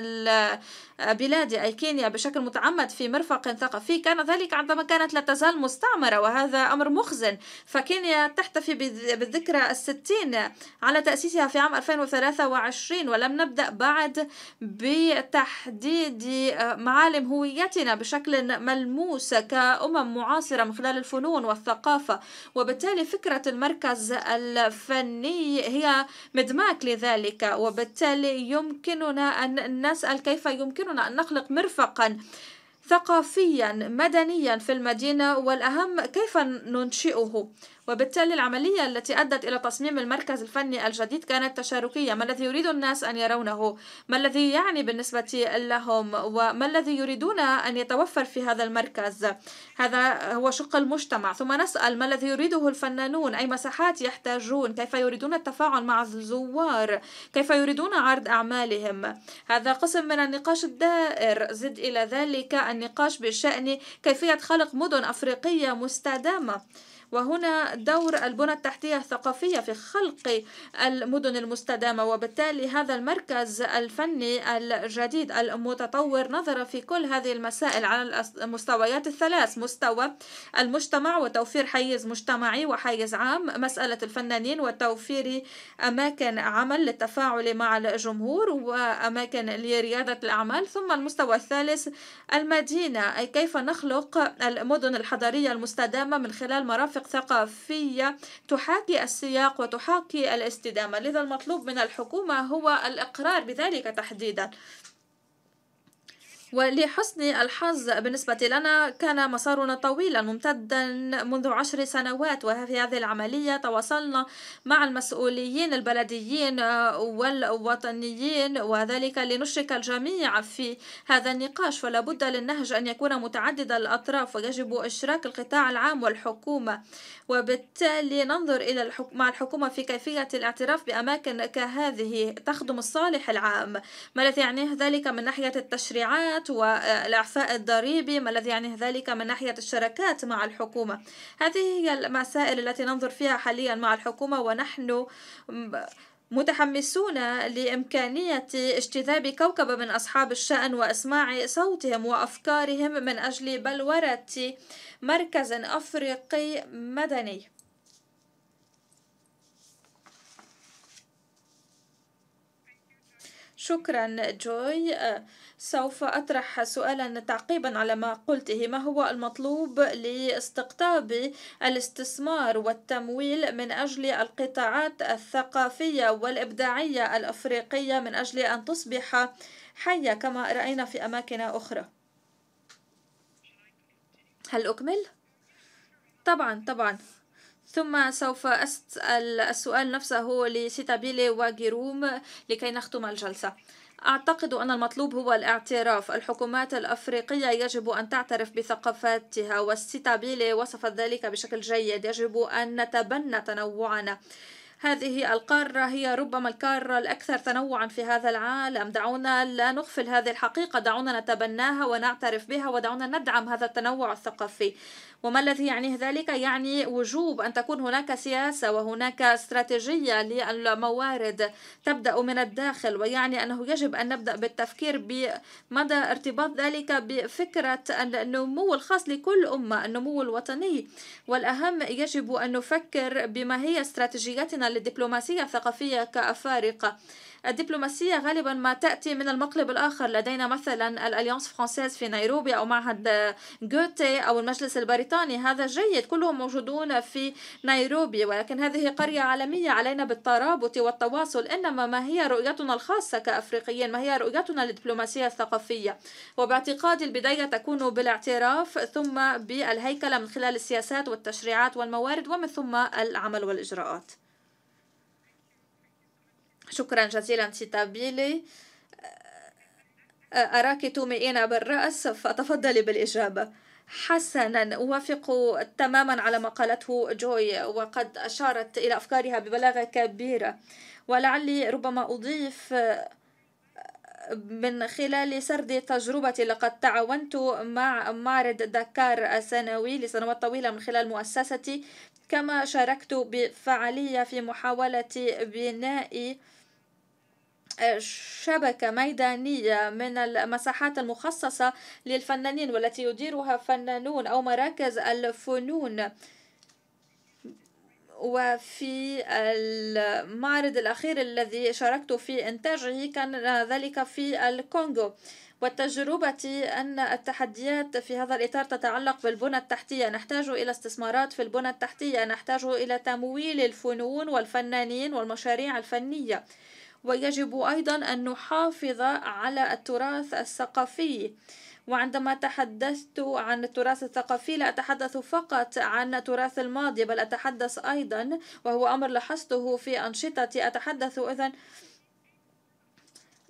البلاد أي كينيا بشكل متعمد في مرفق ثقافي كان ذلك عندما كانت لا تزال مستعمرة وهذا أمر مخزن فكينيا تحتفي بالذكرى الستين على تأسيسها في عام 2023 ولم نبدأ بعد بتحديد آه، معالم هويتنا بشكل ملموس كأمم معاصرة من خلال الفنون والثقافة وبالتالي فكرة المركز الفني هي مدماك لذلك وبالتالي يمكننا أن نسأل كيف يمكننا أن نخلق مرفقا ثقافيا مدنيا في المدينة والأهم كيف ننشئه وبالتالي العملية التي أدت إلى تصميم المركز الفني الجديد كانت تشاركية ما الذي يريد الناس أن يرونه ما الذي يعني بالنسبة لهم وما الذي يريدون أن يتوفر في هذا المركز هذا هو شق المجتمع ثم نسأل ما الذي يريده الفنانون أي مساحات يحتاجون كيف يريدون التفاعل مع الزوار كيف يريدون عرض أعمالهم هذا قسم من النقاش الدائر زد إلى ذلك النقاش بشأن كيفية خلق مدن أفريقية مستدامة وهنا دور البنى التحتية الثقافية في خلق المدن المستدامة وبالتالي هذا المركز الفني الجديد المتطور نظر في كل هذه المسائل على المستويات الثلاث مستوى المجتمع وتوفير حيز مجتمعي وحيز عام مسألة الفنانين وتوفير أماكن عمل للتفاعل مع الجمهور وأماكن لريادة الأعمال ثم المستوى الثالث المدينة أي كيف نخلق المدن الحضارية المستدامة من خلال مرافق حقائق ثقافية تحاكي السياق وتحاكي الاستدامة لذا المطلوب من الحكومة هو الإقرار بذلك تحديدا ولحسن الحظ بالنسبة لنا كان مسارنا طويلا ممتدا منذ عشر سنوات وفي هذه العملية تواصلنا مع المسؤولين البلديين والوطنيين وذلك لنشرك الجميع في هذا النقاش فلا بد للنهج أن يكون متعدد الأطراف ويجب إشراك القطاع العام والحكومة وبالتالي ننظر إلى مع الحكومة في كيفية الاعتراف بأماكن كهذه تخدم الصالح العام ما الذي يعنيه ذلك من ناحية التشريعات الإيرادات والإعفاء الضريبي ما الذي يعنيه ذلك من ناحية الشراكات مع الحكومة هذه هي المسائل التي ننظر فيها حاليا مع الحكومة ونحن متحمسون لإمكانية اجتذاب كوكب من أصحاب الشأن وإسماع صوتهم وأفكارهم من أجل بلورة مركز أفريقي مدني شكرا جوي أه، سوف أطرح سؤالا تعقيبا على ما قلته ما هو المطلوب لاستقطاب الاستثمار والتمويل من أجل القطاعات الثقافية والإبداعية الأفريقية من أجل أن تصبح حية كما رأينا في أماكن أخرى هل أكمل؟ طبعا طبعا ثم سوف أسأل السؤال نفسه لسيتابيلي وجيروم لكي نختم الجلسة أعتقد أن المطلوب هو الاعتراف الحكومات الأفريقية يجب أن تعترف بثقافاتها والسيتابيلي وصفت ذلك بشكل جيد يجب أن نتبنى تنوعنا هذه القارة هي ربما القارة الأكثر تنوعا في هذا العالم دعونا لا نغفل هذه الحقيقة دعونا نتبناها ونعترف بها ودعونا ندعم هذا التنوع الثقافي وما الذي يعنيه ذلك؟ يعني وجوب أن تكون هناك سياسة وهناك استراتيجية للموارد تبدأ من الداخل ويعني أنه يجب أن نبدأ بالتفكير بمدى ارتباط ذلك بفكرة النمو الخاص لكل أمة النمو الوطني والأهم يجب أن نفكر بما هي استراتيجيتنا للدبلوماسية الثقافية كأفارقة الدبلوماسية غالبا ما تأتي من المقلب الآخر لدينا مثلا الأليانس فرانسيز في نيروبي أو معهد جوتي أو المجلس البريطاني هذا جيد كلهم موجودون في نيروبي ولكن هذه قرية عالمية علينا بالترابط والتواصل إنما ما هي رؤيتنا الخاصة كأفريقيين ما هي رؤيتنا للدبلوماسية الثقافية وباعتقادي البداية تكون بالاعتراف ثم بالهيكلة من خلال السياسات والتشريعات والموارد ومن ثم العمل والإجراءات شكرا جزيلا تتابيلي أراك أه، أه، تومئين بالرأس فتفضلي بالإجابة حسنا أوافق تماما على ما قالته جوي وقد أشارت إلى أفكارها ببلاغة كبيرة ولعلي ربما أضيف من خلال سرد تجربتي لقد تعاونت مع معرض دكار السنوي لسنوات طويلة من خلال مؤسستي كما شاركت بفعالية في محاولة بناء شبكة ميدانية من المساحات المخصصة للفنانين والتي يديرها فنانون أو مراكز الفنون وفي المعرض الأخير الذي شاركت في إنتاجه كان ذلك في الكونغو والتجربة أن التحديات في هذا الإطار تتعلق بالبنى التحتية نحتاج إلى استثمارات في البنى التحتية نحتاج إلى تمويل الفنون والفنانين والمشاريع الفنية ويجب أيضا أن نحافظ على التراث الثقافي وعندما تحدثت عن التراث الثقافي لا أتحدث فقط عن تراث الماضي بل أتحدث أيضا وهو أمر لاحظته في أنشطتي أتحدث إذا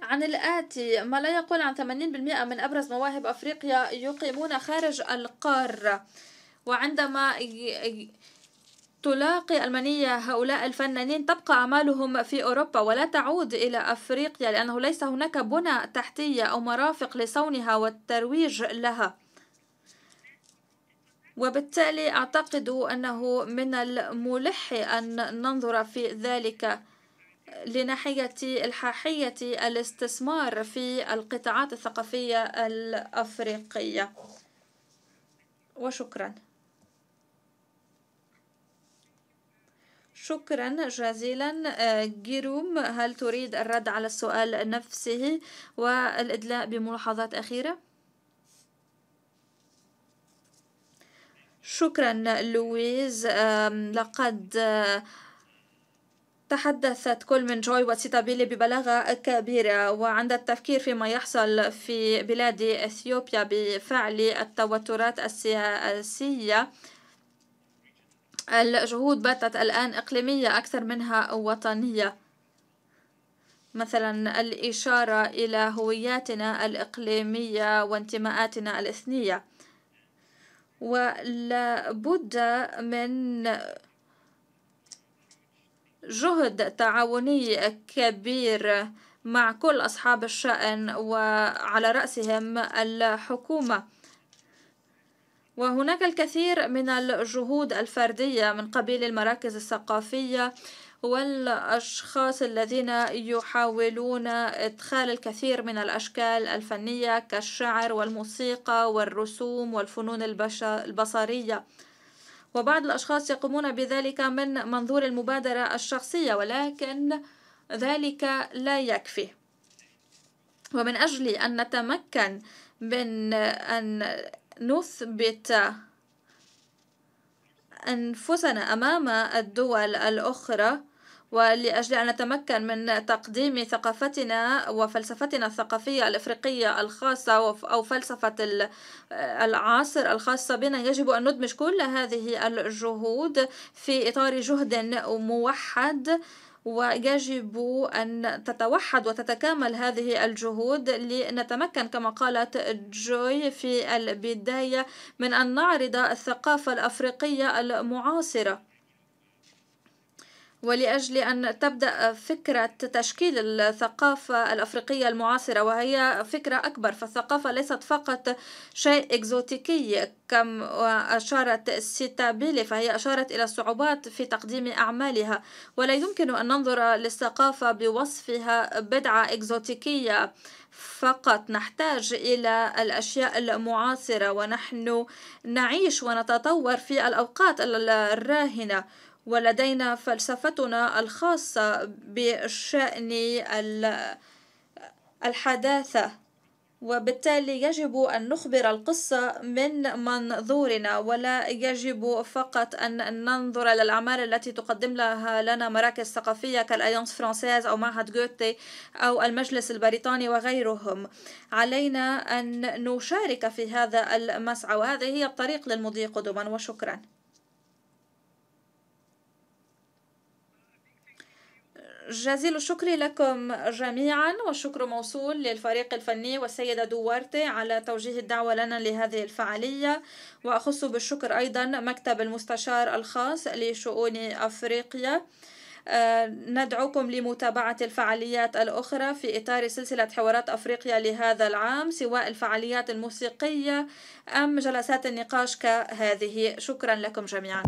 عن الآتي ما لا يقل عن 80% من أبرز مواهب أفريقيا يقيمون خارج القارة وعندما تلاقي ألمانية هؤلاء الفنانين تبقى أعمالهم في أوروبا ولا تعود إلى أفريقيا لأنه ليس هناك بنى تحتية أو مرافق لصونها والترويج لها وبالتالي أعتقد أنه من الملح أن ننظر في ذلك لناحية الحاحية الاستثمار في القطاعات الثقافية الأفريقية وشكراً شكرا جزيلا آه، جيروم هل تريد الرد على السؤال نفسه والإدلاء بملاحظات أخيرة؟ شكرا لويز لقد آه، تحدثت كل من جوي وسيتابيلي ببلاغة كبيرة وعند التفكير فيما يحصل في بلاد إثيوبيا بفعل التوترات السياسية الجهود باتت الآن إقليمية أكثر منها وطنية مثلا الإشارة إلى هوياتنا الإقليمية وانتماءاتنا الإثنية ولا بد من جهد تعاوني كبير مع كل أصحاب الشأن وعلى رأسهم الحكومة وهناك الكثير من الجهود الفردية من قبيل المراكز الثقافية والأشخاص الذين يحاولون إدخال الكثير من الأشكال الفنية كالشعر والموسيقى والرسوم والفنون البصرية وبعض الأشخاص يقومون بذلك من منظور المبادرة الشخصية ولكن ذلك لا يكفي ومن أجل أن نتمكن من أن نثبت أنفسنا أمام الدول الأخرى ولأجل أن نتمكن من تقديم ثقافتنا وفلسفتنا الثقافية الإفريقية الخاصة أو فلسفة العصر الخاصة بنا يجب أن ندمج كل هذه الجهود في إطار جهد موحد ويجب أن تتوحد وتتكامل هذه الجهود لنتمكن كما قالت جوي في البداية من أن نعرض الثقافة الأفريقية المعاصرة ولأجل أن تبدأ فكرة تشكيل الثقافة الأفريقية المعاصرة وهي فكرة أكبر فالثقافة ليست فقط شيء إكزوتيكي كم أشارت ستابيلي فهي أشارت إلى الصعوبات في تقديم أعمالها ولا يمكن أن ننظر للثقافة بوصفها بدعة إكزوتيكية فقط نحتاج إلى الأشياء المعاصرة ونحن نعيش ونتطور في الأوقات الراهنة ولدينا فلسفتنا الخاصة بشأن الحداثة وبالتالي يجب أن نخبر القصة من منظورنا ولا يجب فقط أن ننظر للأعمال التي تقدم لها لنا مراكز ثقافية كالأيونس فرانسيز أو معهد جوتي أو المجلس البريطاني وغيرهم علينا أن نشارك في هذا المسعى وهذه هي الطريق للمضي قدما وشكرا جزيل الشكر لكم جميعا والشكر موصول للفريق الفني والسيدة دوارتي على توجيه الدعوة لنا لهذه الفعالية وأخص بالشكر أيضا مكتب المستشار الخاص لشؤون أفريقيا آه، ندعوكم لمتابعة الفعاليات الأخرى في إطار سلسلة حوارات أفريقيا لهذا العام سواء الفعاليات الموسيقية أم جلسات النقاش كهذه شكرا لكم جميعا